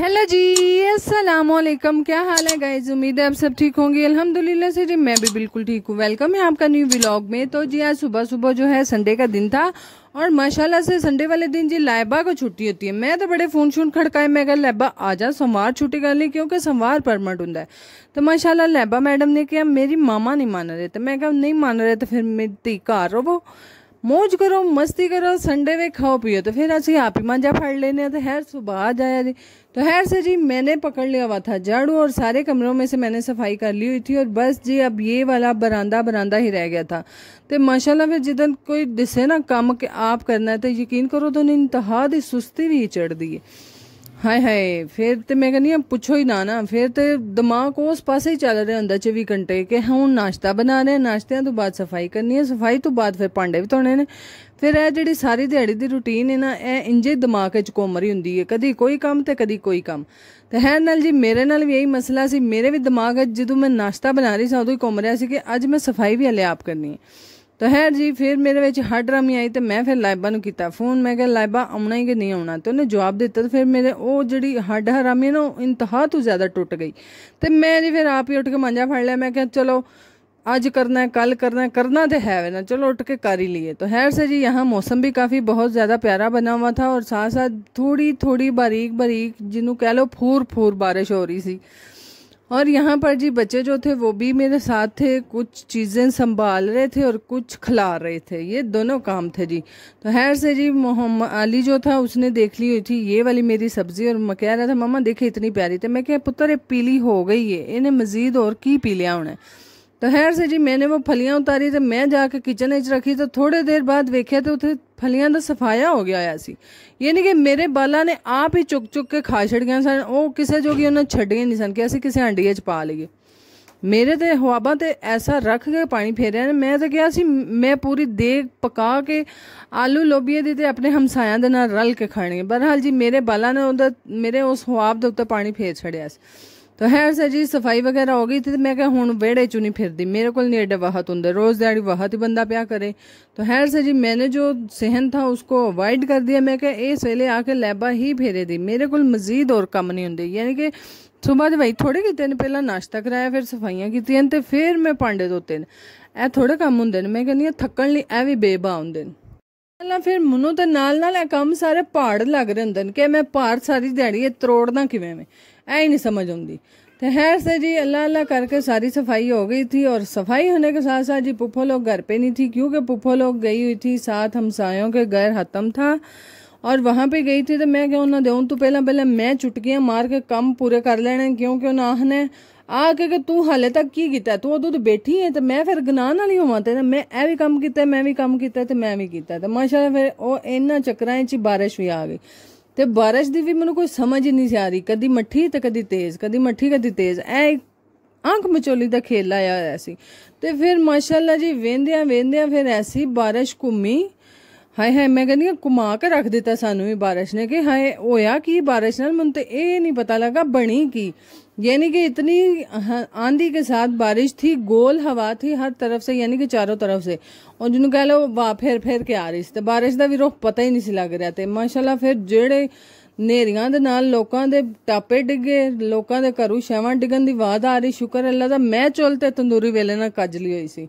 hello जी अस्सलाम वालेकुम क्या हाल है गाइज उम्मीद है आप सब ठीक होंगे अल्हम्दुलिल्लाह से जी मैं भी बिल्कुल ठीक हूँ वेलकम है आपका न्यू व्लॉग में तो जी आज सुबह सुबह जो है संडे का दिन था और माशाल्लाह से संडे वाले दिन जी लाइबा को छुट्टी होती है मैं तो बड़े फोन शून खड़का मैं कहा लाइबा आ जा सोमवार छुट्टी कर ली क्योंकि सोमवार परमट हूं तो माशाल्लाह लाइबा मैडम ने कहा मेरी मामा नहीं मान रहे तो मैं कहा नहीं मान रहे तो फिर मेरी ती घर रहो मौज करो मस्ती करो संडे वे खाओ पियो तो फिर असं आप ही मांझा फड़ लेने तो हर सुबह आ जाया जी तो हैर से जी मैंने पकड़ लिया हुआ था झाड़ू और सारे कमरों में से मैंने सफाई कर ली हुई थी और बस जी अब ये वाला बरांदा बरांदा ही रह गया था तो माशाल्लाह फिर जिदन कोई दिसे ना काम के आप करना है तो यकीन करो तो उन्हें इंतहा सुस्ती भी चढ़ दी है ਹਾਏ ਹਾਏ ਫਿਰ ਤੇ ਮੈਂ ਕਹਿੰਦੀ ਆ ਪੁੱਛੋ ਹੀ ਨਾ ਨਾ ਫਿਰ ਤੇ ਦਿਮਾਗ ਉਸ ਪਾਸੇ ਹੀ ਚੱਲ ਰਿਹਾ ਹੁੰਦਾ 24 ਘੰਟੇ ਕਿ ਹੁਣ ਨਾਸ਼ਤਾ ਬਣਾ ਰਹੇ ਨਾਸ਼ਤਿਆਂ ਤੋਂ ਬਾਅਦ ਸਫਾਈ ਕਰਨੀ ਹੈ ਸਫਾਈ ਤੋਂ ਬਾਅਦ ਫਿਰ ਭਾਂਡੇ ਵੀ ਧੋਣੇ ਨੇ ਫਿਰ ਇਹ ਜਿਹੜੀ ਸਾਰੀ ਦਿਹਾੜੀ ਦੀ ਰੁਟੀਨ ਹੈ ਨਾ ਇਹ ਇੰਜੇ ਦਿਮਾਗ 'ਚ ਕੋਮਰੀ ਹੁੰਦੀ ਹੈ ਕਦੀ ਕੋਈ ਕੰਮ ਤੇ ਕਦੀ ਕੋਈ ਕੰਮ ਤੇ ਹੈ ਨਾਲ ਜੀ ਮੇਰੇ ਨਾਲ ਵੀ ਇਹੀ ਮਸਲਾ ਸੀ ਮੇਰੇ ਵੀ ਦਿਮਾਗ 'ਚ ਜਦੋਂ ਮੈਂ ਨਾਸ਼ਤਾ ਬਣਾ ਰਹੀ ਸੀ ਉਦੋਂ ਹੀ ਕੋਮ ਰਿਹਾ ਸੀ ਕਿ ਅੱਜ ਮੈਂ ਸਫਾਈ ਵੀ ਹਲੇ ਆਪ ਕਰਨੀ ਹੈ ਤਾਂ ਹੈ ਜੀ ਫਿਰ ਮੇਰੇ ਵਿੱਚ ਹੱਡ ਰਮੀ ਆਈ ਤੇ ਮੈਂ ਫਿਰ ਲਾਇਬਾ ਨੂੰ ਕੀਤਾ ਫੋਨ ਮੈਂ ਕਿਹਾ ਲਾਇਬਾ ਆਉਣਾ ਹੀ ਕਿ ਨਹੀਂ ਆਉਣਾ ਤੇ ਉਹਨੇ ਜਵਾਬ ਦਿੱਤਾ ਤੇ ਫਿਰ ਮੇਰੇ ਉਹ ਜਿਹੜੀ ਹੱਡ ਹਰਾਮੀ ਨਾ ਇੰਤਹਾ ਤੋਂ ਜ਼ਿਆਦਾ ਟੁੱਟ ਗਈ ਤੇ ਮੈਂ ਜੀ ਫਿਰ ਆਪ ਹੀ ਉੱਠ ਕੇ ਮੰਜਾ ਫੜ ਲਿਆ ਮੈਂ ਕਿਹਾ ਚਲੋ ਅੱਜ ਕਰਨਾ ਹੈ ਕੱਲ ਕਰਨਾ ਹੈ ਕਰਨਾ ਤੇ ਹੈ ना ਚਲੋ ਉੱਠ ਕੇ ਕਰ ਹੀ ਲਈਏ ਤਾਂ ਹੈਰ ਸੇ ਜੀ यहाँ ਮੌਸਮ ਵੀ ਕਾਫੀ ਬਹੁਤ ਜ਼ਿਆਦਾ ਪਿਆਰਾ ਬਣਾ हुआ ਥਾ ਔਰ ਸਾਥ ਸਾਥ ਥੋੜੀ ਥੋੜੀ ਬਾਰੀਕ ਬਾਰੀਕ ਜਿਹਨੂੰ ਕਹਿ लो ਫੂਰ ਫੂਰ बारिश ਹੋ ਰਹੀ ਸੀ और यहाँ पर जी बच्चे जो थे वो भी मेरे साथ थे कुछ चीज़ें संभाल रहे थे और कुछ खिला रहे थे ये दोनों काम थे जी तो हैर से जी मोहम्मद अली जो था उसने देख ली हुई थी ये वाली मेरी सब्ज़ी और मैं कह रहा था मामा देखे इतनी प्यारी थी मैं क्या पुत्र ये पीली हो गई है इन्हें मज़ीद और की पी लिया उन्हें ਤਾਂ ਹੈਰ ਸੇ ਜੀ ਮੈਨੇ ਉਹ ਫਲੀਆਂ ਉਤਾਰੀ ਤੇ ਮੈਂ ਜਾ ਕੇ ਕਿਚਨ ਵਿੱਚ ਰੱਖੀ ਤਾਂ ਥੋੜੇ ਦੇਰ ਬਾਅਦ ਵੇਖਿਆ ਤੇ ਉੱਥੇ ਫਲੀਆਂ ਦਾ ਸਫਾਇਆ ਹੋ ਗਿਆ ਆ ਸੀ ਯਾਨੀ ਕਿ ਮੇਰੇ ਬਾਲਾਂ ਨੇ ਆਪ ਹੀ ਚੁੱਕ ਚੁੱਕ ਕੇ ਖਾ ਛੜੀਆਂ ਸਨ ਉਹ ਕਿਸੇ ਜੋਗੀ ਉਹਨਾਂ ਛੱਡੀਆਂ ਨਹੀਂ ਸਨ ਕਿ ਅਸੀਂ ਕਿਸੇ ਹੰਡੀਏ 'ਚ ਪਾ ਲਈਏ ਮੇਰੇ ਤੇ ਹਵਾਬਾਂ ਤੇ ਐਸਾ ਰੱਖ ਕੇ ਪਾਣੀ ਫੇਰਿਆ ਨੇ ਮੈਂ ਤਾਂ ਕਿਹਾ ਸੀ ਮੈਂ ਪੂਰੀ ਦੇਗ ਪਕਾ ਕੇ ਆਲੂ ਲੋਬੀਏ ਦੀ ਤੇ ਆਪਣੇ ਹਮਸਾਇਆਂ ਦੇ ਨਾਲ ਰਲ ਕੇ ਖਾਣੀ ਬਰਹਾਲ ਜੀ ਮੇਰੇ ਬਾਲਾਂ ਨੇ ਉਹਦਾ ਮੇਰੇ ਉਸ ਹਵਾਬ ਦੇ ਉੱਤੇ ਪਾਣੀ ਫੇਰ ਛੜਿਆ ਸੀ ਤਾਂ ਹੈ ਸਰ ਜੀ ਸਫਾਈ ਵਗੈਰਾ ਹੋ ਗਈ ਤੇ ਮੈਂ ਕਿਹਾ ਹੁਣ ਵਿਹੜੇ ਚ ਨਹੀਂ ਫਿਰਦੀ ਮੇਰੇ ਕੋਲ ਨਹੀਂ ਐਡੇ ਵਾਹਤ ਹੁੰਦੇ रोज़ दिहाड़ी वाहत ही बंदा प्या करे तो हैर से जी मैंने जो सहन था उसको अवॉइड कर दिया मैं क्या इस वेले आके लैबा ही फेरे दी मेरे को मजीद और कम नहीं होंगे यानी कि ਸੁਬਾਹ ਦੇ ਭਾਈ ਥੋੜੇ ਕੀਤੇ ਨੇ ਪਹਿਲਾਂ ਨਾਸ਼ਤਾ ਕਰਾਇਆ ਫਿਰ ਸਫਾਈਆਂ ਕੀਤੀਆਂ ਤੇ ਫਿਰ ਮੈਂ ਭਾਂਡੇ ਧੋਤੇ ਨੇ ਇਹ ਥੋੜੇ ਕੰਮ ਹੁੰਦੇ ਨੇ ਮੈਂ ਕਹਿੰਦੀ ਆ ਥੱਕਣ ਲਈ ਇਹ ਵੀ ਬੇਬਾ ਹੁੰਦੇ ਨੇ ਪਹਿਲਾਂ ਫਿਰ ਮਨੋਂ ਤੇ ਨਾਲ ਨਾਲ ਇਹ ਕੰਮ ਸਾਰੇ ਪਹਾੜ ਲੱਗ ਰਹੇ ਹੁੰਦੇ ਨੇ ਕਿ ਮੈਂ ਪਹਾੜ ਸਾਰੀ ਦਿਹਾੜੀ ਇਹ ਤਰੋੜਨਾ ਕਿਵੇਂ ਮੈਂ ऐ नहीं समझ आती तो खैर से जी अल्लाह अल्लाह करके सारी सफाई हो गई थी और सफाई होने के साथ साथ जी पुप्फो लोग घर पे नहीं थी क्योंकि पुप्फो लोग गई हुई थी साथ हमसायों के घर हतम था और वहाँ पे गई थी तो मैं क्यों ना दूँ तो पहला पहले मैं चुटकियाँ मार के कम पूरे कर लेने क्योंकि उन्हें आखने आके ਕਿ ਤੂੰ ਹਾਲੇ ਤੱਕ ਕੀ ਕੀਤਾ ਤੂੰ ਉਦੋਂ ਤੇ ਬੈਠੀ ਹੈ ਤੇ ਮੈਂ ਫਿਰ ਗਨਾਹ ਨਾਲ ਹੀ ਹੋਵਾਂ ਤੇ ਮੈਂ ਇਹ ਵੀ ਕੰਮ ਕੀਤਾ ਮੈਂ ਵੀ ਕੰਮ ਕੀਤਾ ਤੇ ਮੈਂ ਵੀ ਕੀਤਾ ਤੇ ਮਾਸ਼ਾਅੱਲਾ ਫਿਰ ਉਹ ਇਹਨਾਂ ਚੱਕਰਾਂ 'ਚ ਤੇ ਬਾਰਿਸ਼ ਦੀ ਵੀ ਮੈਨੂੰ ਕੋਈ ਸਮਝ ਹੀ ਨਹੀਂ ਆ ਰਹੀ ਕਦੀ ਮੱਠੀ ਤੇ ਕਦੀ ਤੇਜ਼ ਕਦੀ ਮੱਠੀ ਕਦੀ ਤੇਜ਼ ਐ ਅੰਕ ਮਚੋਲੀ ਦਾ ਖੇਲ ਆਇਆ ਹੋਇਆ ਸੀ ਤੇ ਫਿਰ ਮਾਸ਼ਾਅੱਲਾ ਜੀ ਵੇਂਦਿਆਂ ਵੇਂਦਿਆਂ ਫਿਰ ਐਸੀ ਬਾਰਿਸ਼ ਘੁੰਮੀ ਹਾਏ ਹਾਏ ਮੈਂ ਕਹਿੰਦੀ ਕੁਮਾ ਕੇ ਰੱਖ ਦਿੱਤਾ ਸਾਨੂੰ ਵੀ ਬਾਰਿਸ਼ ਨੇ ਕਿ ਹਾਏ ਹੋਇਆ ਕੀ ਬਾਰਿਸ਼ ਨਾਲ ਮੈਨੂੰ ਤੇ ਇਹ ਨਹੀਂ ਪਤਾ ਲੱਗਾ ਬਣੀ ਕੀ यानी कि इतनी आंधी के साथ बारिश थी गोल हवा थी हर तरफ से यानी कि चारों तरफ से और ਜਿਹਨੂੰ ਕਹ ਲਓ ਵਾ ਫੇਰ ਫੇਰ ਕੇ ਆ ਰਹੀ ਸੀ ਤੇ ਬਾਰਿਸ਼ ਦਾ ਵੀ ਰੋਕ ਪਤਾ ਹੀ ਨਹੀਂ ਸੀ ਲੱਗ ਰਿਹਾ ਤੇ ਮਾਸ਼ਾਅੱਲਾ ਫਿਰ ਜਿਹੜੇ ਨੇਰੀਆਂ ਦੇ ਨਾਲ ਲੋਕਾਂ ਦੇ ਟਾਪੇ ਡਿੱਗੇ ਲੋਕਾਂ ਦੇ ਘਰੂ ਸ਼ੈਵਾਂ ਡਿੱਗਣ ਦੀ ਆਵਾਜ਼ ਆ ਰਹੀ ਸ਼ੁਕਰ ਅੱਲਾ ਦਾ ਮੈਂ ਚੁੱਲ ਤੇ ਤੰਦੂਰੀ ਵੇਲੇ ਨਾਲ ਕੱਜ ਲਈ ਹੋਈ ਸੀ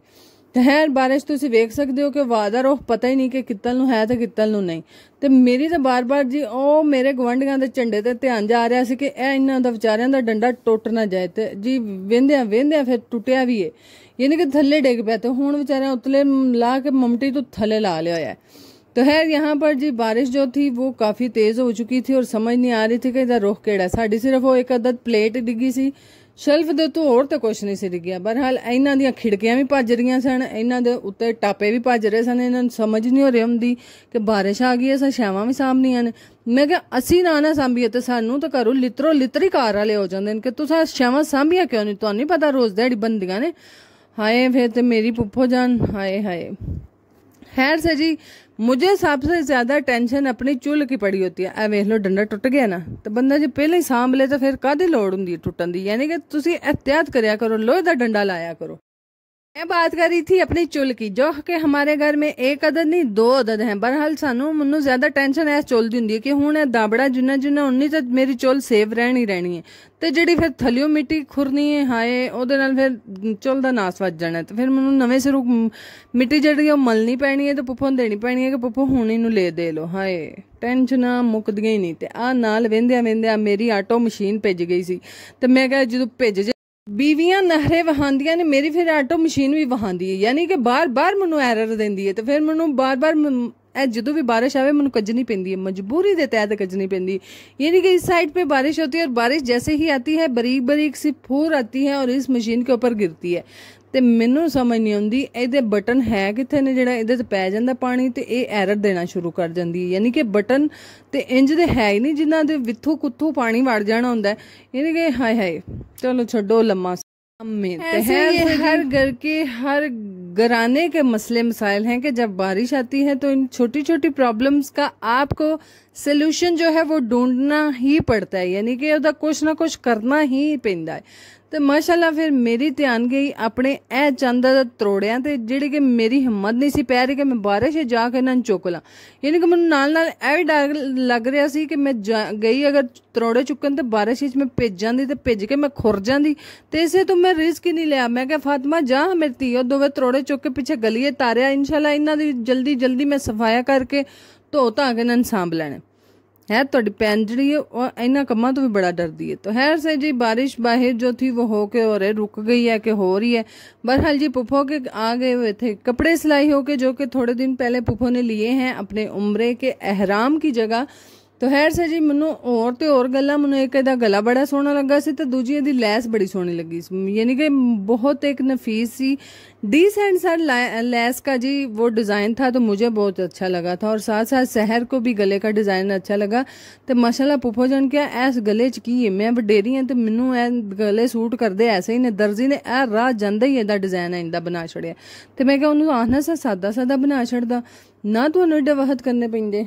ਤਹਿਰ ਬਾਰਿਸ਼ ਤੁਸੀਂ ਵੇਖ ਸਕਦੇ ਹੋ ਕਿ ਵਾਦਰ ਉਹ ਪਤਾ ਹੀ ਨਹੀਂ ਕਿ ਕਿੱਤਲ ਨੂੰ ਹੈ ਤੇ ਕਿੱਤਲ ਨੂੰ ਨਹੀਂ ਤੇ ਮੇਰੀ ਤਾਂ ਬਾਰ-ਬਾਰ ਜੀ ਉਹ ਮੇਰੇ ਗਵੰਡੀਆਂ ਦੇ ਝੰਡੇ ਤੇ ਧਿਆਨ ਜਾ ਰਿਹਾ ਸੀ ਕਿ ਇਹ ਇਹਨਾਂ ਦਾ ਵਿਚਾਰਿਆਂ ਦਾ ਡੰਡਾ ਟੁੱਟ ਨਾ ਜਾਏ ਤੇ ਜੀ ਵੇਂਦਿਆਂ ਵੇਂਦਿਆਂ ਫਿਰ ਟੁੱਟਿਆ ਵੀ ਏ ਯਾਨੀ ਕਿ ਥੱਲੇ ਡਿੱਗ ਪਿਆ ਤੇ ਹੁਣ ਵਿਚਾਰਿਆਂ ਉਤਲੇ ਲਾ ਕੇ ਮਮਟੀ ਤੋਂ ਥੱਲੇ ਲਾ ਲਿਆ ਹੈ ਤੋ ਹੈ ਯਹਾਂ ਪਰ ਜੀ ਬਾਰਿਸ਼ ਜੋ ਥੀ ਉਹ ਕਾਫੀ ਤੇਜ਼ ਹੋ ਚੁੱਕੀ ਥੀ ਔਰ ਸਮਝ ਨਹੀਂ ਆ ਰਹੀ ਥੀ ਕਿ ਇਹਦਾ ਰੋਖ ਕਿਹੜਾ ਸਾਡੀ ਸਿਰਫ ਉਹ ਇੱਕ ਅਦਦ ਪਲੇਟ ਡਿੱਗੀ ਸੀ ਸ਼ੈਲਫ ਦੇ ਤੋਂ ਹੋਰ ਤਾਂ ਕੁਝ ਨਹੀਂ ਸੀ ਗਿਆ ਬਹਰਹਾਲ ਇਹਨਾਂ ਦੀਆਂ ਖਿੜਕੀਆਂ ਵੀ ਭੱਜ ਰਹੀਆਂ ਸਨ ਇਹਨਾਂ ਦੇ ਉੱਤੇ ਟਾਪੇ ਵੀ ਭੱਜ ਰਹੇ ਸਨ ਇਹਨਾਂ ਨੂੰ ਸਮਝ ਨਹੀਂ ਹੋ ਰਹੀ ਹੁੰਦੀ ਕਿ ਬਾਰਿਸ਼ ਆ ਗਈ ਐ ਸਾ ਛਾਵਾਂ ਵੀ ਸਾਹਮਣੀਆਂ ਨੇ ਮੈਂ ਕਿਹਾ ਅਸੀਂ ਨਾ ਨਾ ਸਾਂਭੀਏ ਤੇ ਸਾਨੂੰ ਤਾਂ ਘਰੋਂ ਲਿਤਰੋ ਲਿਤਰੀ ਘਰ ਵਾਲੇ ਹੋ ਜਾਂਦੇ ਨੇ ਕਿ ਤੁਸੀਂ ਛਾਵਾਂ ਸਾਂਭੀਆਂ ਕਿਉਂ ਨਹੀਂ ਤੁਹਾਨੂੰ ਨਹੀਂ ਪਤਾ ਰੋਜ਼ ਦਿਹਾੜੀ ਬੰਦੀਆਂ ਨੇ ਹਾਏ ਫੇਰ ਤੇ ਮੇਰੀ ਪੁੱਪੋ ਜਾਨ ਹਾਏ ਹਾਏ ਖੈਰ ਸਜੀ मुझे सबसे ज़्यादा टेंशन अपनी चुल की पड़ी होती है ਐ ਵੇਖ ਲਓ ਡੰਡਾ ਟੁੱਟ ਗਿਆ ਨਾ ਤੇ ਬੰਦਾ ਜੇ ਪਹਿਲਾਂ ਹੀ ਸਾਂਭ ਲੇ ਤਾਂ ਫਿਰ ਕਾਹਦੀ ਲੋੜ ਹੁੰਦੀ ਹੈ ਟੁੱਟਣ ਦੀ ਯਾਨੀ ਕਿ ਤੁਸੀਂ ਇhtiyat ਕਰਿਆ ਕਰੋ ਲੋਹੇ ਦਾ ਡੰਡਾ ਲਾਇਆ ਕਰੋ ਮੈਂ ਬਾਤ ਕਰ ਰਹੀ ਸੀ ਆਪਣੀ ਚੁੱਲ ਕੀ ਜੋ ਕਿ ਹਮਾਰੇ ਘਰ ਮੇ ਇੱਕ ਅਦਦ ਨਹੀਂ ਦੋ ਅਦਦ ਹੈ ਬਰਹਾਲ ਸਾਨੂੰ ਮੈਨੂੰ ਜ਼ਿਆਦਾ ਟੈਨਸ਼ਨ ਐ ਚੁੱਲ ਦੀ ਹੁੰਦੀ ਹੈ ਕਿ ਹੁਣ ਇਹ ਦਾਬੜਾ ਜਿੰਨਾ ਜਿੰਨਾ ਉਨੀ ਤੱਕ ਮੇਰੀ ਚੁੱਲ ਸੇਵ ਰਹਿਣੀ ਰਹਿਣੀ ਹੈ ਤੇ ਜਿਹੜੀ ਫਿਰ ਥਲਿਓ ਮਿੱਟੀ ਖੁਰਨੀ ਹੈ ਹਾਏ ਉਹਦੇ ਨਾਲ ਫਿਰ ਚੁੱਲ ਦਾ ਨਾਸ ਵੱਜ ਜਾਣਾ ਤੇ ਫਿਰ ਮੈਨੂੰ ਨਵੇਂ ਸਿਰੂ ਮਿੱਟੀ ਜਿਹੜੀ ਉਹ ਮਲਣੀ ਪੈਣੀ ਹੈ ਤੇ ਪੁੱਪੋਂ ਦੇਣੀ ਪੈਣੀ ਹੈ ਕਿ ਪੁੱਪੋ ਹੁਣ ਇਹਨੂੰ ਲੈ ਦੇ ਲੋ ਹਾਏ ਟੈਨਸ਼ਨਾਂ ਮੁੱਕਦੀਆਂ ਹੀ ਨਹੀਂ ਤੇ ਆ ਨਾਲ ਵਿੰਦਿਆ ਵਿੰਦਿਆ ਮੇਰੀ ਆਟੋ ਮਸ਼ੀਨ ਭਿੱਜ ਗਈ ਸੀ ਤੇ ਮੈਂ ਕਿਹਾ ਜਦੋਂ ਭਿੱਜ ਬੀਵੀਆਂ ਨਹਰੇ ਵਹਾਂਦੀਆਂ ਨੇ ਮੇਰੀ ਫਿਰ ਆਟੋ ਮਸ਼ੀਨ ਵੀ ਵਹਾਂਦੀ ਹੈ ਯਾਨੀ ਕਿ ਬਾਰ-ਬਾਰ ਮੈਨੂੰ ਐਰਰ ਦਿੰਦੀ ਹੈ ਤੇ ਫਿਰ ਮੈਨੂੰ ਬਾਰ-ਬਾਰ ਇਹ ਜਦੋਂ भी बारिश आवे ਮੈਨੂੰ कजनी ਪੈਂਦੀ ਹੈ ਮਜਬੂਰੀ ਦੇ ਤਹਿਤ कजनी ਪੈਂਦੀ यानी कि इस साइड पे बारिश होती है और बारिश जैसे ही आती है बरीक बरीक सी फूर आती है और इस मशीन के ऊपर गिरती है ਤੇ ਮੈਨੂੰ ਸਮਝ ਨਹੀਂ ਆਉਂਦੀ ਇਹਦੇ ਬਟਨ ਹੈ ਕਿੱਥੇ ਨੇ ਜਿਹੜਾ ਇਹਦੇ ਤੇ ਪੈ ਜਾਂਦਾ ਪਾਣੀ ਤੇ ਇਹ ਐਰਰ ਦੇਣਾ ਸ਼ੁਰੂ ਕਰ ਜਾਂਦੀ ਹੈ ਯਾਨੀ ਕਿ ਬਟਨ ਤੇ ਇੰਜ ਦੇ ਹੈ ਹੀ ਨਹੀਂ ਜਿਨ੍ਹਾਂ ਦੇ ਵਿੱਥੋਂ ਕੁੱਥੋਂ ਪਾਣੀ ਵੜ ਜਾਣਾ ਹੁੰਦਾ ਇਹਨੇ ਕਿ ਹਾਏ ਹਾਏ ਚਲੋ ਛੱਡੋ ਲੰਮਾ में ਹਰ ਘਰ ਕੇ ਹਰ हर ਕੇ ਮਸਲੇ ਮਸਾਇਲ ਹੈ ਕਿ कि ਬਾਰਿਸ਼ ਆਤੀ ਹੈ ਤਾਂ ਇਨ इन ਛੋਟੀ ਪ੍ਰੋਬਲਮਸ ਦਾ का आपको ਸੋਲੂਸ਼ਨ ਜੋ ਹੈ वो ढूंढना ਹੀ ਪੜਤਾ ਹੈ ਯਾਨੀ ਕਿ ਉਹਦਾ ਕੁਛ ਨਾ ਕੁਛ ਕਰਨਾ ਹੀ ਪੈਂਦਾ ਹੈ ਤੇ ਮਾਸ਼ਾਅੱਲਾ ਫਿਰ ਮੇਰੀ ਧਿਆਨ ਗਈ ਆਪਣੇ ਇਹ ਚੰਦਾ ਦਾ ਤਰੋੜਿਆਂ ਤੇ ਜਿਹੜੇ ਕਿ ਮੇਰੀ ਹਿੰਮਤ ਨਹੀਂ ਸੀ ਪੈ ਰਹੀ ਕਿ ਮੈਂ ਬਾਰਿਸ਼ ਜਾ ਕੇ ਇਹਨਾਂ ਨੂੰ ਚੁੱਕ ਲਾਂ ਯਾਨੀ ਕਿ ਮੈਨੂੰ ਨਾਲ ਨਾਲ ਇਹ ਵੀ ਡਰ ਲੱਗ ਰਿਹਾ ਸੀ ਕਿ ਮੈਂ ਗਈ ਅਗਰ ਤਰੋੜੇ ਚੁੱਕਣ ਤੇ ਬਾਰਿਸ਼ ਵਿੱਚ ਮੈਂ ਭਿੱਜ ਜਾਂਦੀ ਤੇ ਭਿੱਜ ਕੇ ਮੈਂ ਖੁਰ ਜਾਂਦੀ ਤੇ ਇਸੇ ਤੋਂ ਮੈਂ ਰਿਸਕ ਹੀ ਨਹੀਂ ਲਿਆ ਮੈਂ ਕਿਹਾ ਫਾਤਿਮਾ ਜਾ ਮੇਰੀ ਧੀ ਉਹ ਦੋਵੇਂ ਤਰੋੜੇ ਚੁੱਕ ਕੇ ਪਿੱਛੇ ਗਲੀਏ ਤਾਰਿਆ ਇਨਸ਼ਾਅੱਲਾ ਇਹਨਾਂ ਦੀ ਜਲਦੀ ਜਲਦੀ ਮੈਂ ਸਫਾਇਆ ਕਰਕੇ ਧੋ ਧਾ ਕੇ ਇਹਨਾਂ ਨੂੰ ਸਾਂਭ ਲੈਣਾ है तो डिपेंडरी और इन्होंने कमां तो भी बड़ा डरती है तो है से जी बारिश बाहर जो थी वो हो के हो रहे रुक गई है कि हो रही है बहरहाल जी पुफो के आ गए हुए थे कपड़े सिलाई होके जो कि थोड़े दिन पहले पुप्फो ने लिए हैं अपने उम्र के अहराम की जगह ਤੋ ਹੈਰ ਸਰ ਜੀ ਮੈਨੂੰ ਹੋਰ ਤੇ ਹੋਰ ਗੱਲਾਂ ਮੈਨੂੰ ਇੱਕ ਇਹਦਾ ਗਲਾ ਬੜਾ ਸੋਹਣਾ ਲੱਗਾ ਸੀ ਤੇ ਦੂਜੀ ਇਹਦੀ ਲੈਸ ਬੜੀ ਸੋਹਣੀ ਲੱਗੀ ਸੀ ਯਾਨੀ ਕਿ ਬਹੁਤ ਇੱਕ ਨਫੀਸ ਸੀ ਡੀਸੈਂਟ ਸਰ ਲੈਸ ਕਾ ਜੀ ਉਹ ਡਿਜ਼ਾਈਨ ਥਾ ਤੋ ਮੈਨੂੰ ਬਹੁਤ ਅੱਛਾ ਲੱਗਾ ਥਾ ਔਰ ਸਾਥ ਸਾਥ ਸਹਿਰ ਕੋ ਵੀ ਗਲੇ ਕਾ ਡਿਜ਼ਾਈਨ ਅੱਛਾ ਲਗਾ ਤੇ ਮਾਸ਼ਾਅੱਲਾ ਪੁੱਪੋ ਜਣ ਕਿਆ ਐਸ ਗਲੇ ਚ ਕੀ ਹੈ ਮੈਂ ਵਡੇਰੀ ਹਾਂ ਤੇ ਮੈਨੂੰ ਐ ਗਲੇ ਸੂਟ ਕਰਦੇ ਐਸੇ ਹੀ ਨੇ ਦਰਜੀ ਨੇ ਐ ਰਾਹ ਜਾਂਦਾ ਹੀ ਇਹਦਾ ਡਿਜ਼ਾਈਨ ਹੈ ਇਹਦਾ ਬਣਾ ਛੜਿਆ ਤੇ ਮੈਂ ਕਿਹਾ ਉਹਨੂੰ ਆਹਨਾ ਸਾ ਸਾਦਾ ਸਾਦਾ ਬਣਾ ਛੜਦਾ ਨਾ ਤੁਹਾਨੂੰ ਡਵਹਤ ਕਰਨੇ ਪੈਂਦੇ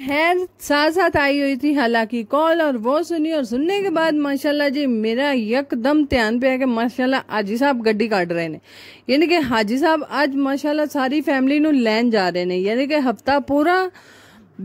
है साथ साथ आई हुई थी हालांकि कॉल और वो सुनी और सुनने के बाद माशाल्लाह जी मेरा यकदम ध्यान पे है कि माशाल्लाह हाजी साहब गड्डी काट रहे ने यानी कि हाजी साहब आज माशाल्लाह सारी फैमिली नु लैन जा रहे ने यानी कि हफ्ता पूरा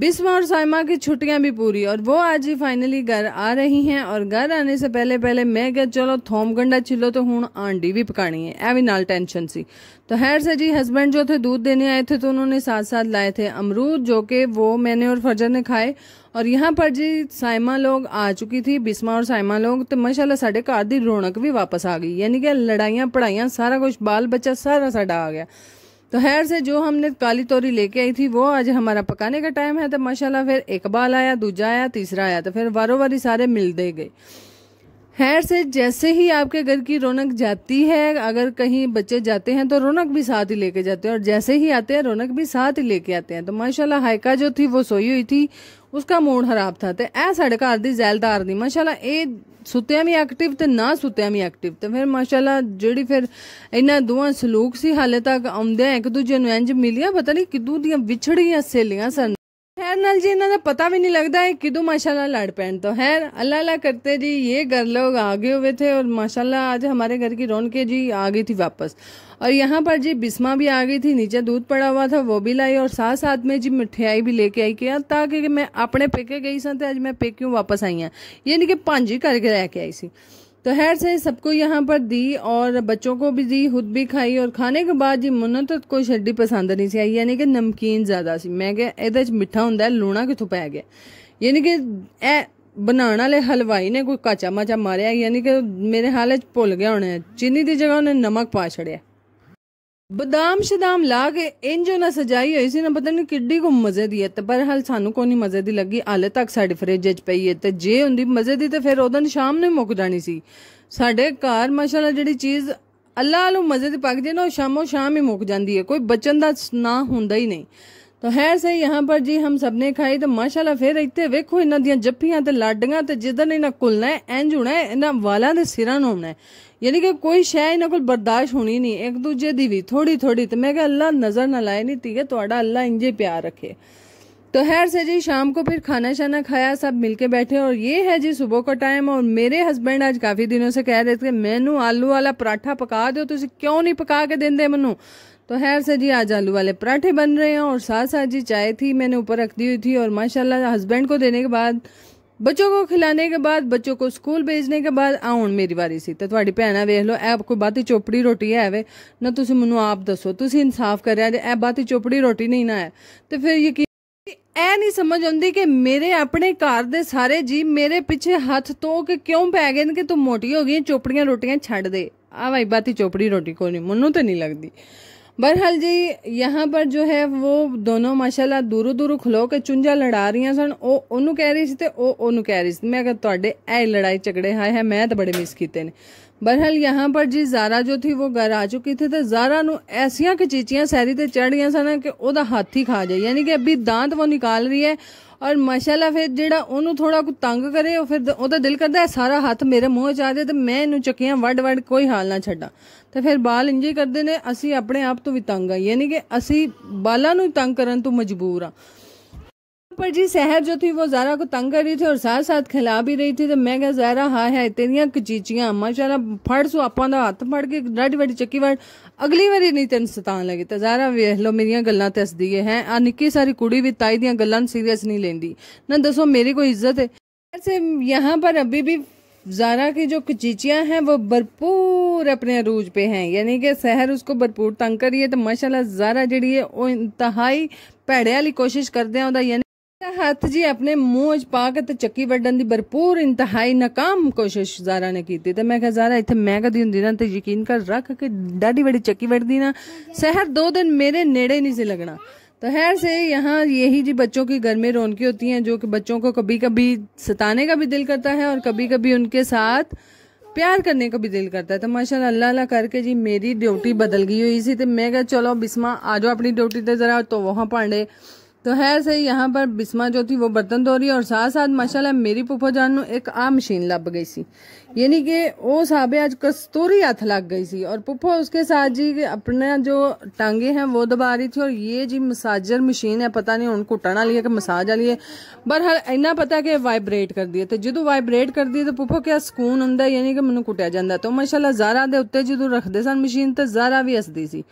बिस्मा और साइमा की छुट्टियां भी पूरी और वो आज ही फाइनली घर आ रही हैं और घर आने से पहले पहले मैं क्या चलो थोम गंडा चिल्लो तो हूँ आंडी भी पकानी है एवी नाल टेंशन सी तो खैर से जी हस्बैंड जो थे दूध देने आए थे तो उन्होंने साथ साथ लाए थे अमरूद जो के वो मैंने और फर्जर ने खाए और यहाँ पर जी साइमा लोग आ चुकी थी बिस्मा और साइमा लोग तो माशाल्लाह साढ़े घर की रौनक भी वापस आ गई यानी कि लड़ाइयाँ पढ़ाइयाँ सारा कुछ बाल बच्चा सारा साडा आ गया तो हैर से जो हमने काली तोरी लेके आई थी वो आज हमारा पकाने का टाइम है तो माशाल्लाह फिर एक बाल आया दूजा आया तीसरा आया तो फिर वारो वारी सारे मिल दे गए हैर से जैसे ही आपके घर की रौनक जाती है अगर कहीं बच्चे जाते हैं तो रौनक भी साथ ही लेके जाते हैं और जैसे ही आते हैं रौनक भी साथ ही लेके आते हैं तो माशाल्लाह हाइका जो थी वो सोई हुई थी ਉਸਕਾ ਮੂਡ ਖਰਾਬ ਥਾ ਤੇ ਇਹ ਸਾਡੇ ਘਰ ਦੀ ਜ਼ੈਲਦਾਰ ਦੀ ਮਾਸ਼ਾਅੱਲਾ ਇਹ ਸੁੱਤਿਆਂ ਵੀ ਐਕਟਿਵ ਤੇ ਨਾ ਸੁੱਤਿਆਂ ਵੀ ਐਕਟਿਵ ਤੇ ਫਿਰ ਮਾਸ਼ਾਅੱਲਾ ਜਿਹੜੀ ਫਿਰ ਇਹਨਾਂ ਦੋਵਾਂ ਸਲੂਕ ਸੀ ਹਾਲੇ ਤੱਕ ਆਉਂਦੇ ਇੱਕ ਦੂਜੇ ਨੂੰ ਇੰਜ ਮਿਲਿਆ ਪਤਾ ਨਹੀਂ ਕਿਦੋਂ ਦੀਆਂ ਵਿਛੜੀਆਂ ਸਹੇਲੀਆਂ ਸਨ खैर नल जी इन्हों का पता भी नहीं लगता है किदू माशाल्लाह लड़ पैन तो है अल्लाह अल्लाह करते जी ये घर लोग आगे हुए थे और माशाल्लाह आज हमारे घर की रौनकें जी आ गई थी वापस और यहाँ पर जी बिस्मा भी आ गई थी नीचे दूध पड़ा हुआ था वो भी लाई और साथ साथ में जी मिठाई भी लेके आई किया ताकि मैं अपने पेके गई सन तो अज मैं पेक्यू वापस आई हाँ यानी कि भांजी करके लैके आई सी तो हैर से सबको यहाँ पर दी और बच्चों को भी दी खुद भी खाई और खाने के बाद जी मुन्नू तो कोई छड्डी पसंद नहीं सी आई यानी कि नमकीन ज़्यादा सी मैं क्या ਇਹਦੇ 'ਚ ਮਿੱਠਾ ਹੁੰਦਾ ਲੂਣਾ ਕਿੱਥੋਂ ਪੈ ਗਿਆ ਯਾਨੀ ਕਿ ਇਹ ਬਣਾਉਣ ਵਾਲੇ ਹਲਵਾਈ ਨੇ ਕੋਈ ਕਾਚਾ ਮਾਚਾ ਮਾਰਿਆ ਯਾਨੀ ਕਿ ਮੇਰੇ ਹਾਲੇ 'ਚ ਭੁੱਲ ਗਿਆ ਹੋਣਾ ਚੀਨੀ ਦੀ ਜਗ੍ਹਾ ਉਹਨੇ ਨਮਕ ਪਾ ਛੜਿਆ ਬਦਾਮ ਸ਼ਦਾਮ ਲਾ ਕੇ ਇੰਜੋ ਨਾ ਸਜਾਈ ਹੋਈ ਸੀ ਨਾ ਪਤਾ ਨਹੀਂ ਕਿੱਡੀ ਕੋ ਮਜ਼ੇ ਦੀ ਹੈ ਤੇ ਪਰ ਹਾਲ ਸਾਨੂੰ ਕੋਈ ਨਹੀਂ ਮਜ਼ੇ ਦੀ ਲੱਗੀ ਹਾਲੇ ਤੱਕ ਸਾਡੇ ਫ੍ਰਿਜ 'ਚ ਪਈ ਹੈ ਤੇ ਜੇ ਹੁੰਦੀ ਮਜ਼ੇ ਦੀ ਤੇ ਫਿਰ ਉਹਦਨ ਸ਼ਾਮ ਨੂੰ ਮੁੱਕ ਜਾਣੀ ਸੀ ਸਾਡੇ ਘਰ ਮਾਸ਼ਾਅੱਲਾ ਜਿਹੜੀ ਚੀਜ਼ ਅੱਲਾ ਨੂੰ ਮਜ਼ੇ ਦੀ ਪੱਕ ਜੇ ਨਾ ਉਹ ਸ਼ਾਮੋ ਸ਼ਾਮ ਹੀ ਮੁੱਕ ਜਾਂਦੀ ਹੈ ਕੋਈ ਬਚਨ ਦਾ ਨਾ ਹੁੰਦਾ ਹੀ ਨਹੀਂ तो खैर सही यहाँ पर जी हम सबने ਖਾਈ ਤੇ ਮਾਸ਼ਾਅੱਲਾ ਫੇਰ ਇੱਥੇ ਵੇਖੋ ਇਹਨਾਂ ਦੀਆਂ ਜੱਫੀਆਂ ਤੇ ਲਾਡੀਆਂ ਤੇ ਜਿੱਦਨ ਇਹਨਾਂ ਕੁਲਣਾ ਇੰਜ ਹੋਣਾ ਇਹਨਾਂ ਵਾਲਾਂ ਦੇ ਸਿਰਾਂ ਨੂੰ ਹੋਣਾ ਯਾਨੀ ਕਿ ਕੋਈ ਸ਼ੈ ਇਹਨਾਂ ਕੋਲ ਬਰਦਾਸ਼ਤ ਹੋਣੀ ਨਹੀਂ ਇੱਕ ਦੂਜੇ ਦੀ ਵੀ ਥੋੜੀ ਥੋੜੀ ਤੇ ਮੈਂ ਕਿਹਾ ਅੱਲਾ ਨਜ਼ਰ ਨਾ ਲਾਏ ਨਹੀਂ ਤੀਏ ਤੁਹਾਡਾ ਅੱਲਾ ਇੰਜੇ ਪਿਆਰ ਰੱਖੇ तो खैर से जी शाम को फिर खाना शाना खाया सब मिलके बैठे और ये है जी सुबह का टाइम और मेरे हस्बैंड आज काफ़ी दिनों से कह रहे थे मैनू आलू वाला पराठा पका दो तुम क्यों नहीं पका के देंदे मैनू तो खैर सर जी आज आलू वाले पराठे बन रहे हैं और साथ साथ जी चाय थी मैंने ऊपर रख दी हुई थी और माशाल्लाह हस्बैंड को देने के बाद ਬੱਚੋ ਕੋ ਖਿਲਾਣੇ ਕੇ ਬਾਅਦ ਬੱਚੋ ਕੋ ਸਕੂਲ ਭੇਜਣੇ ਕੇ ਬਾਅਦ ਆ ਹੁਣ ਮੇਰੀ ਵਾਰੀ ਸੀ ਤਾਂ ਤੁਹਾਡੀ ਭੈਣਾ ਵੇਖ ਲਓ ਇਹ ਕੋਈ ਬਾਤੀ ਚੋਪੜੀ ਰੋਟੀ ਹੈ ਵੇ ਨਾ ਤੁਸੀਂ ਮੈਨੂੰ ਆਪ ਦੱਸੋ ਤੁਸੀਂ ਇਨਸਾਫ ਕਰਿਆ ਜੇ ਇਹ ਬਾਤੀ ਚੋਪੜੀ ਰੋਟੀ ਨਹੀਂ ਨਾ ਹੈ ਤੇ ਫਿਰ ਯਕੀਨ ਇਹ ਨਹੀਂ ਸਮਝ ਆਉਂਦੀ ਕਿ ਮੇਰੇ ਆਪਣੇ ਘਰ ਦੇ ਸਾਰੇ ਜੀ ਮੇਰੇ ਪਿੱਛੇ ਹੱਥ ਧੋ ਕੇ ਕਿਉਂ ਪੈ ਗਏ ਨੇ ਕਿ ਤੂੰ ਮੋਟੀ ਹੋ ਗਈ ਚੋਪੜੀਆਂ ਰੋਟੀਆਂ ਛੱਡ ਦੇ ਆ ਭਾਈ ਬਾਤੀ ਚੋਪੜੀ ਰੋਟੀ ਕੋਈ ਨਹੀਂ ਮੈਨੂੰ ਤਾਂ ਨਹੀਂ ਲੱਗਦੀ ਬਰਹਾਲ ਜੀ ਯਹਾਂ ਪਰ ਜੋ ਹੈ ਉਹ ਦੋਨੋਂ ਮਾਸ਼ਾਅੱਲਾ ਦੂਰੋਂ ਦੂਰੋਂ ਖਲੋ ਕੇ ਚੁੰਝਾ ਲੜਾ ਰਹੀਆਂ ਸਨ ਉਹ ਉਹਨੂੰ ਕਹਿ ਰਹੀ ਸੀ ਤੇ ਉਹ ਉਹਨੂੰ ਕਹਿ ਰਹੀ ਸੀ ਮੈਂ ਕਿਹਾ ਤੁਹਾਡੇ ਐ ਲੜਾਈ ਝਗੜੇ ਹਾਏ ਹੈ ਮੈਂ ਤਾਂ ਬੜੇ ਮਿਸ ਕੀਤੇ ਨੇ ਬਰਹਾਲ ਯਹਾਂ ਪਰ ਜੀ ਜ਼ਾਰਾ ਜੋ ਥੀ ਉਹ ਘਰ ਆ ਚੁੱਕੀ ਥੀ ਤੇ ਜ਼ਾਰਾ ਨੂੰ ਐਸੀਆਂ ਕਿ ਚੀਚੀਆਂ ਸੈਰੀ ਤੇ ਚੜ ਗਈਆਂ ਸਨ ਕਿ ਉਹਦਾ ਹੱਥ ਹੀ ਖਾ ਜਾਏ ਯਾਨੀ ਕਿ ਅੱਭੀ ਦਾੰਤ ਉਹ ਨਿਕਾਲ ਰਹੀ ਹੈ ਔਰ ਮਾਸ਼ਾਅੱਲਾ ਫਿਰ ਜਿਹੜਾ ਉਹਨੂੰ ਥੋੜਾ ਕੁ ਤੰਗ ਕਰੇ ਉਹ ਫਿਰ ਉਹਦਾ ਦਿਲ ਕਰਦਾ ਸਾਰਾ ਹੱਥ ਮੇਰੇ ਮੂੰਹ 'ਚ ਆ ਜਾਏ ਤੇ ਮੈਂ ਇਹਨੂੰ ਚੱਕਿਆ ਵੱਡ ਵੱਡ ਕੋਈ ਹਾਲ ਨਾ ਛੱਡਾਂ ਤੇ ਫਿਰ ਬਾਲ ਇੰਜੇ ਕਰਦੇ ਨੇ ਅਸੀਂ ਆਪਣੇ ਆਪ ਤੋਂ ਵੀ ਤੰਗ ਆ ਯਾਨੀ ਕਿ ਅਸੀਂ ਬਾਲਾਂ ਨੂੰ ਤੰਗ ਕਰਨ ਤੋਂ ਮਜਬੂਰ ਆ पर जी सहर जो थी वो जारा को तंग कर रही थी और साथ साथ खिला भी रही थी तो मैं क्या जहरा हाय है हाँ, तेरिया कचीचियां माशाला फड़ सो ਆਪਾਂ ਦਾ ਹੱਥ ਫੜ ਕੇ ਡਾਢੀ ਵੱਡੀ ਚੱਕੀ ਵੜ ਅਗਲੀ ਵਾਰੀ ਨਹੀਂ ਤੈਨੂੰ ਸਤਾਣ ਲੱਗੀ ਤਾਂ ਜ਼ਹਰਾ ਵੇਖ ਲੋ ਮੇਰੀਆਂ ਗੱਲਾਂ ਤੇ ਹੱਸਦੀ ਹੈ ਆ ਨਿੱਕੀ ਸਾਰੀ ਕੁੜੀ ਵੀ ਤਾਈ ਦੀਆਂ ਗੱਲਾਂ ਸੀਰੀਅਸ ਨਹੀਂ ਲੈਂਦੀ ਨਾ ਦੱਸੋ ਮੇਰੀ ਕੋਈ ऐसे यहाँ पर अभी भी जारा की जो कचीचियाँ हैं वो भरपूर अपने अरूज पे हैं यानी कि शहर उसको भरपूर तंग करिए तो माशाला जारा जी है वो इंतहाई भैड़े वाली कोशिश करते हैं ਹੱਥ जी अपने ਮੂੰਹ 'ਚ ਪਾ ਕੇ ਤੇ ਚੱਕੀ ਵੱਢਣ ਦੀ ਭਰਪੂਰ ਇੰਤਹਾਈ ਨਾਕਾਮ ਕੋਸ਼ਿਸ਼ ਜ਼ਾਰਾ ਨੇ ਕੀਤੀ ਤੇ जारा इतने मैं ਇੱਥੇ होंगी ना तो यकीन कर रख के डाडी बड़ी चक्की ਵੱਡੀ ना शहर दो दिन मेरे नेड़े नहीं से लगना तो खैर से यहाँ यही जी बच्चों की घर में रौनकी होती हैं जो कि बच्चों को कभी कभी सताने का भी दिल करता है और कभी कभी उनके साथ प्यार करने का भी दिल करता है तो माशा अल्लाह करके जी मेरी ड्यूटी बदल गई हुई थी तो मैं क्या चलो बिस्मा आ जाओ अपनी ड्यूटी तो ज़रा तो वहाँ पांडे तो है सही यहाँ पर बिस्मा जो थी वो बर्तन धो रही है और साथ साथ माशाल्लाह मेरी पुफो जान एक आ मशीन लभ गई सी यानी कि वो साहब अज कस्तूरी हथ लग गई सी और पुफो उसके साथ जी अपने जो टांगे हैं वो दबा रही थी और ये जी मसाजर मशीन है पता नहीं हूँ घुटन वाली कि मसाज वाली है बहरहाल इन्ना पता है कि वाइब्रेट कर दी तो जो वाइब्रेट कर दी तो पुफो क्या सुकून होंगे यानी कि मैं कुटिया जाता तो माशाला जारा के उत्ते जो रखते सन मशीन तो जारा भी हसती सी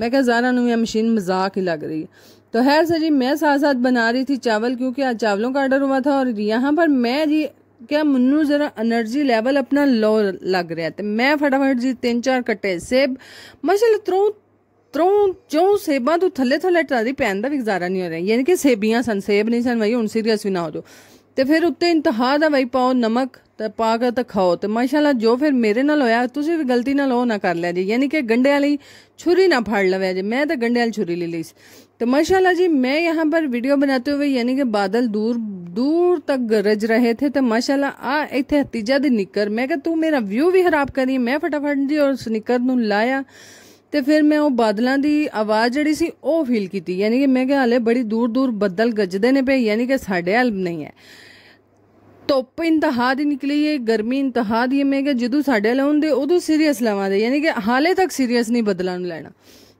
मैं क्या जारा यह मजाक ही लग रही है तो खैर सर जी मैं साथ साथ बना रही थी चावल क्योंकि आज चावलों का ऑर्डर हुआ था और यहाँ पर मैं जी क्या मुन्नू ज़रा एनर्जी लेवल अपना लो लग रहा है तो मैं फटाफट जी तीन चार कट्टे सेब माशाल्लाह त्रों ਤਰੋਂ ਚੋਂ ਸੇਬਾਂ ਤੋਂ ਥੱਲੇ ਥੱਲੇ ਟਰਾਲੀ ਪੈਣ ਦਾ ਵੀ ਗੁਜ਼ਾਰਾ ਨਹੀਂ ਹੋ ਰਿਹਾ ਯਾਨੀ ਕਿ ਸੇਬੀਆਂ ਸਨ ਸੇਬ ਨਹੀਂ ਸਨ ਵਈ ਹੁਣ ਸੀਰੀਅਸ ਵੀ ਨਾ ਹੋ ਜਾਓ ਤੇ ਫਿਰ ਉੱਤੇ ਇੰਤਹਾ ਦਾ ਵਈ ਪਾਓ ਨਮਕ ਤੇ ਪਾ ਕੇ ਤਾਂ ਖਾਓ ਤੇ ਮਾਸ਼ਾਅੱਲਾ ਜੋ ਫਿਰ ਮੇਰੇ ਨਾਲ ਹੋਇਆ ਤੁਸੀਂ ਵੀ ਗਲਤੀ ਨਾਲ ਉਹ ਨਾ ਕਰ ਲਿਆ ਜੀ ਯਾਨੀ ਕਿ ਗੰਡੇ ਵਾਲੀ ਛੁਰੀ ਨਾ ਫੜ ਲਵੇ ਜੀ ਮੈਂ ਤਾਂ ਗੰਡੇ ਲਈ ਛੁਰੀ ਲੈ ਲਈ ਤੇ ਮਾਸ਼ਾਅੱਲਾ ਜੀ ਮੈਂ यहाँ ਪਰ ਵੀਡੀਓ ਬਣਾਤੇ ਹੋਏ ਯਾਨੀ ਕਿ ਬਾਦਲ ਦੂਰ ਦੂਰ ਤੱਕ ਗਰਜ ਰਹੇ ਥੇ ਤੇ ਮਾਸ਼ਾਅੱਲਾ ਆ ਇੱਥੇ ਹਤੀਜਾ ਦੀ ਨਿੱਕਰ ਮੈਂ ਕਿ ਤੂੰ ਮੇਰਾ ਵਿਊ ਵੀ ਖਰਾਬ ਕਰੀ ਮੈਂ ਫਟਾਫਟ ਦੀ ਉਹ निकर ਨੂੰ ਲਾਇਆ ਤੇ ਫਿਰ ਮੈਂ ਉਹ ਬਾਦਲਾਂ ਦੀ ਆਵਾਜ਼ ਜਿਹੜੀ ਸੀ ਉਹ ਫੀਲ ਕੀਤੀ ਯਾਨੀ ਕਿ ਮੈਂ ਕਿਹਾ ਹਲੇ ਬੜੀ ਦੂਰ ਦੂਰ ਬੱਦਲ ਗੱਜਦੇ ਨੇ ਪਏ ਯਾਨੀ ਕਿ ਸਾਡੇ ਹਲ ਨਹੀਂ ਹੈ ਧੁੱਪ ਇੰਤਹਾ ਦੀ ਨਿਕਲੀ ਹੈ ਗਰਮੀ ਇੰਤਹਾ ਦੀ ਮੈਂ ਕਿ ਜਦੋਂ ਸਾਡੇ ਲਾਉਂਦੇ ਉਦੋਂ ਸੀਰੀਅਸ ਲਾਵਾਂਦੇ ਯਾਨੀ ਕਿ ਹਾਲੇ ਤੱਕ ਸੀਰੀਅਸ ਨਹੀਂ ਬਦਲਾਂ ਨੂੰ ਲੈਣਾ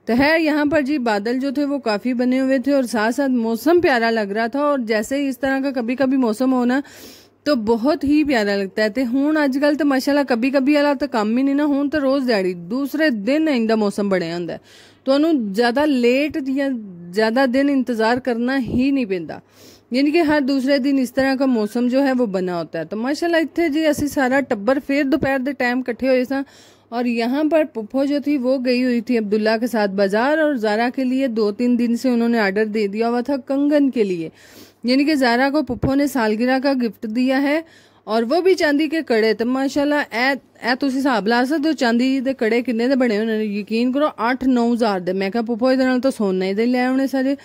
ਤੇ ਹੈ ਯਹਾਂ ਪਰ ਜੀ ਬਾਦਲ ਜੋ ਥੇ ਉਹ ਕਾਫੀ ਬਨੇ ਹੋਏ ਥੇ ਔਰ ਸਾਥ ਸਾਥ ਮੌਸਮ ਪਿਆਰਾ ਲੱਗ ਰਹਾ ਥਾ ਔਰ ਜੈਸੇ ਹੀ ਇਸ ਤਰ੍ਹਾਂ ਦਾ कभी कभी ਮੌਸਮ ਹੋਣਾ ਤੋ ਬਹੁਤ ਹੀ ਪਿਆਰਾ ਲੱਗਦਾ ਤੇ ਹੁਣ ਅੱਜ ਕੱਲ ਤੇ ਮਾਸ਼ਾਅੱਲਾ ਕਬੀ ਕਬੀ ਵਾਲਾ ਤਾਂ ਕੰਮ ਹੀ ਨਹੀਂ ਨਾ ਹੁਣ ਤਾਂ ਰੋਜ਼ ਦਿਹਾੜੀ ਦੂਸਰੇ ਦਿਨ ਇੰਦਾ ਮੌਸਮ ਬਣਿਆ ਹੁੰਦਾ ਤੁਹਾਨੂੰ ਜ਼ਿਆਦਾ ਲੇਟ ਜਾਂ ਜ਼ਿਆਦਾ ਦਿਨ ਇੰਤਜ਼ਾਰ ਕਰਨਾ ਹੀ ਨਹੀਂ ਪੈਂਦਾ यानी कि हर दूसरे दिन इस तरह का मौसम जो है वो बना होता है तो माशाला इतने जी असी सारा टब्बर फिर दोपहर के टाइम कट्ठे हुए सा और यहाँ पर पुप्पो जो थी वो गई हुई थी अब्दुल्ला के साथ बाज़ार और ज़ारा के लिए दो तीन दिन से उन्होंने आर्डर दे दिया हुआ था कंगन के लिए यानी कि ज़ारा को पुप्पो ने सालगिरह का गिफ्ट दिया है और वो भी चांदी के कड़े तो माशाला ए ऐ तुसी हिसाब ला सकते चांदी के कड़े किन्ने बने उन्होंने यकीन करो अठ नौ हजार 9000 मैं पुप्पो ਕਿਹਾ तो सोना ही दे लिया उन्हें सारे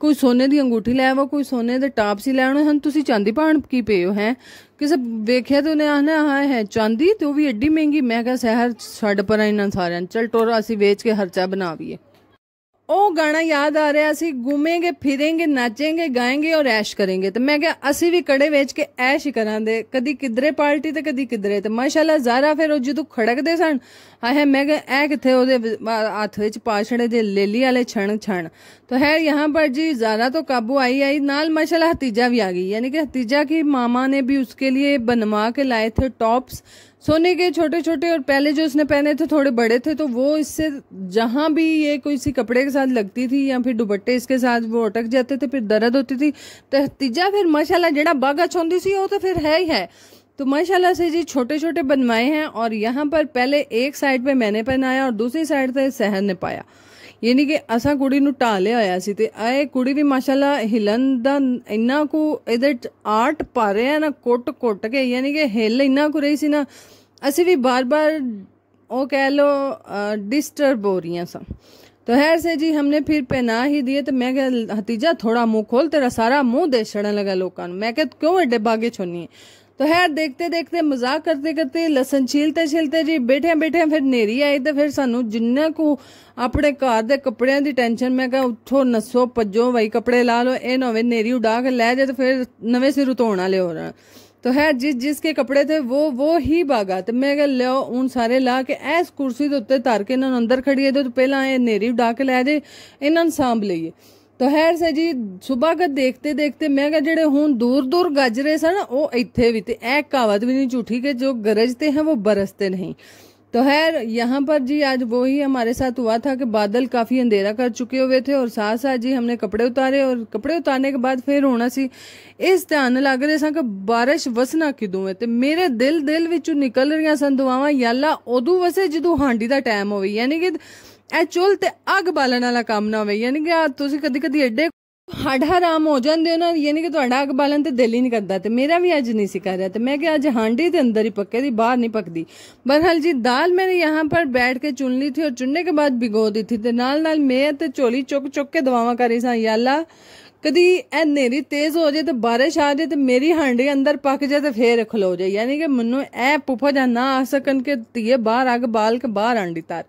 ਕੋਈ ਸੋਨੇ ਦੀ ਅੰਗੂਠੀ ਲੈ ਆਵਾ ਕੋਈ ਸੋਨੇ ਦੇ ਟਾਪਸ ਹੀ ਲੈ ਹਨ ਤੁਸੀਂ ਚਾਂਦੀ ਪਾਣ ਕੀ ਪਏ ਹੋ ਹੈ ਕਿਸੇ ਵੇਖਿਆ ਤੇ ਉਹਨੇ ਆਹਨਾ ਹਾਂ ਹੈ ਚਾਂਦੀ ਤੇ ਉਹ ਵੀ ਐਡੀ ਮਹਿੰਗੀ ਮੈਂ ਕਿਹਾ ਸਹਿਰ ਛੱਡ ਪਰ ਇਹਨਾਂ ਸਾਰਿਆਂ ਚਲ ਟੋਰਾ ਅਸੀਂ ਵੇਚ ਕੇ ਹਰਚਾ ਵੀਏ ਉਹ ਗਾਣਾ ਯਾਦ ਆ ਰਿਹਾ ਸੀ ਘੁੰਮेंगे ਫਿਰेंगे ਨਾਚेंगे ਗਾਏਂਗੇ ਔਰ ਐਸ਼ ਕਰਾਂਗੇ ਤੇ ਮੈਂ ਕਿਹਾ ਅਸੀਂ ਵੀ ਕੜੇ ਵੇਚ ਕੇ ਐਸ਼ ਹੀ ਕਰਾਂਦੇ ਕਦੀ ਕਿਧਰੇ ਪਾਰਟੀ ਤੇ ਕਦੀ ਕਿਧਰੇ ਤੇ ਮਾਸ਼ਾਅੱਲਾ ਜ਼ਾਰਾ ਫਿਰ ਉਹ ਜਦੋਂ ਖੜਕਦੇ ਸਨ ਹਾਏ ਮੈਂ ਕਿਹਾ ਇਹ ਕਿੱਥੇ ਉਹਦੇ ਹੱਥ ਵਿੱਚ ਪਾਛੜੇ ਦੇ ਲੇਲੀ ਵਾਲੇ ਛਣ ਛਣ तो है यहाँ पर जी ज़ारा तो काबू आई आई नाल माशाल्लाह हतीजा भी आ गई यानी कि हतीजा की मामा ने भी उसके लिए बनवा के लाए थे टॉप्स सोने के छोटे छोटे और पहले जो उसने पहने थे थोड़े बड़े थे तो वो इससे जहाँ भी ये सी कपड़े के साथ लगती थी या फिर दुपट्टे इसके साथ वो अटक जाते थे फिर दर्द होती थी तो तीजा फिर माशाला जड़ा बागा छोंदी सी हो तो फिर है ही है तो माशाला से जी छोटे छोटे बनवाए हैं और यहाँ पर पहले एक साइड पे मैंने पहनाया और दूसरी साइड पर सहन ने पाया ਯਾਨੀ ਕਿ ਅਸਾਂ ਕੁੜੀ ਨੂੰ ਟਾ ਲਿਆ ਹੋਇਆ ਸੀ ਤੇ ਆਏ ਕੁੜੀ ਵੀ ਮਾਸ਼ਾਅੱਲਾ ਹਿਲਨ ਦਾ ਇੰਨਾ ਕੋ ਇਹਦੇ ਚ ਆਰਟ ਪਾ ਰਿਆ ਨਾ ਕੁੱਟ ਕੁੱਟ ਕੇ ਯਾਨੀ ਕਿ ਹਿਲ ਇੰਨਾ ਕੋ ਰਹੀ ਸੀ ਨਾ ਅਸੀਂ ਵੀ ਬਾਰ-ਬਾਰ ਉਹ ਕਹਿ ਲੋ ਡਿਸਟਰਬ ਹੋ ਰਹੀਆਂ ਸਾਂ तो ਹੈ ਸੇ ਜੀ ਹਮਨੇ ਫਿਰ ਪਹਿਨਾ ਹੀ दिए ਤੇ ਮੈਂ ਕਿਹਾ ਹਤੀਜਾ ਥੋੜਾ ਮੂੰਹ ਖੋਲ ਤੇਰਾ ਸਾਰਾ ਮੂੰਹ दे ਲਗਾ ਲੋਕਾਂ ਨੂੰ ਮੈਂ ਕਿਹਾ ਕਿਉਂ एडे ਬਾਗੇ ਛੋਨੀ है तो खैर देखते देखते ਮਜ਼ਾਕ करते करते ਲਸਣ ਛਿਲਤੇ ਛਿਲਤੇ ਜੀ ਬੈਠੇ ਬੈਠੇ ਫਿਰ ਨੇਰੀ ਆਈ ਤੇ ਫਿਰ ਸਾਨੂੰ ਜਿੰਨਾ ਕੋ ਆਪਣੇ ਘਰ ਦੇ ਕੱਪੜਿਆਂ ਦੀ ਟੈਨਸ਼ਨ ਮੈਂ ਕਿਹਾ ਉੱਠੋ ਨਸੋ ਭੱਜੋ ਵਈ ਕੱਪੜੇ ਲਾ ਲਓ ਇਹ ਨਾ ਹੋਵੇ ਨੇਰੀ ਉਡਾ ਕੇ ਲੈ ਜਾਏ ਤੇ ਫਿਰ ਨਵੇਂ ਸਿਰ ਉਤੋਣਾ ਲਿਓ ਨਾ तो है जिस जिसके कपड़े थे वो वो ही भागा तो मैं कह लियो हूँ सारे ला के इस कुर्सी के उत्ते धर के इन्होंने अंदर खड़ीए तो पहला ये नेरी उडा के लै जाए इन्होंने सांभ लीए ਤਾਂ ਹੈਰ ਸੇ ਜੀ ਸਵੇਰ ਕ ਦੇਖਤੇ ਦੇਖਤੇ ਮੈਂ ਕਿਹਾ ਜਿਹੜੇ ਹੁਣ ਦੂਰ ਦੂਰ ਗੱਜ ਰਹੇ ਸਨ ਉਹ ਇੱਥੇ ਵੀ ਤੇ ਇਹ ਕਹਾਵਤ ਵੀ ਨਹੀਂ ਝੂਠੀ ਕਿ ਜੋ ਗਰਜਤੇ ਹਨ ਉਹ ਬਰਸਤੇ ਨਹੀਂ तो खैर यहाँ पर जी आज वो ही हमारे साथ हुआ था कि बादल काफ़ी अंधेरा कर चुके हुए थे और साथ साथ जी हमने कपड़े उतारे और कपड़े उतारने के बाद फिर होना सी इस ध्यान लग रहे सन कि बारिश वसना किदों है तो मेरे दिल दिल विचों निकल रही सन दुआवां याला उदू वसे जो हांडी का टाइम होनी कि ਇਹ ਚੁੱਲ ਤੇ ਅੱਗ ਬਾਲਣ ਵਾਲਾ ਕੰਮ ਨਾ ਹੋਵੇ ਯਾਨੀ ਕਿ ਤੁਸੀਂ ਕਦੀ ਕਦੀ ਐਡੇ ਹੱਡ ਹਰਾਮ ਹੋ ਜਾਂਦੇ ਹੋ ਨਾ ਯਾਨੀ ਕਿ ਤੁਹਾਡਾ ਅੱਗ ਬਾਲਣ ਤੇ ਦਿਲ ਹੀ ਨਹੀਂ ਕਰਦਾ ਤੇ ਮੇਰਾ ਵੀ ਅੱਜ ਨਹੀਂ ਸੀ ਰਿਹਾ ਤੇ ਮੈਂ ਕਿ ਅੱਜ ਹਾਂਡੀ ਦੇ ਅੰਦਰ ਹੀ ਪੱਕੇ ਦੀ ਬਾਹਰ ਨਹੀਂ ਪੱਕਦੀ ਬਰਹਾਲ ਜੀ ਦਾਲ ਮੈਨੇ ਯਹਾਂ ਪਰ ਬੈਠ ਕੇ ਚੁਣ ਲਈ ਥੀ ਔਰ ਚੁਣਨੇ ਕੇ ਬਾਅਦ ਭਿਗੋ ਦਿੱਤੀ ਥੀ ਤੇ ਨਾਲ ਨਾਲ ਮੈਂ ਤੇ ਚੋਲੀ ਚੁੱਕ ਚੁੱਕ ਕੇ ਦਵਾਵਾਂ ਕਰੀ ਸਾਂ ਯਾਲਾ ਕਦੀ ਇਹ ਨੇਰੀ ਤੇਜ਼ ਹੋ ਜੇ ਤੇ بارش ਆ ਜੇ ਤੇ ਮੇਰੀ ਹਾਂਡੀ ਅੰਦਰ ਪੱਕ ਜੇ ਤੇ ਫੇਰ ਖਲੋ ਜੇ ਯਾਨੀ ਕਿ ਮੈਨੂੰ ਇਹ ਪੁੱਫਾ ਜਾਂ ਨਾ ਆ ਸਕਣ ਕਿ ਧੀਏ ਬਾਹਰ ਅੱਗ ਬਾਲ ਕੇ ਬਾਹਰ ਆਂਡੀ ਤਾਰ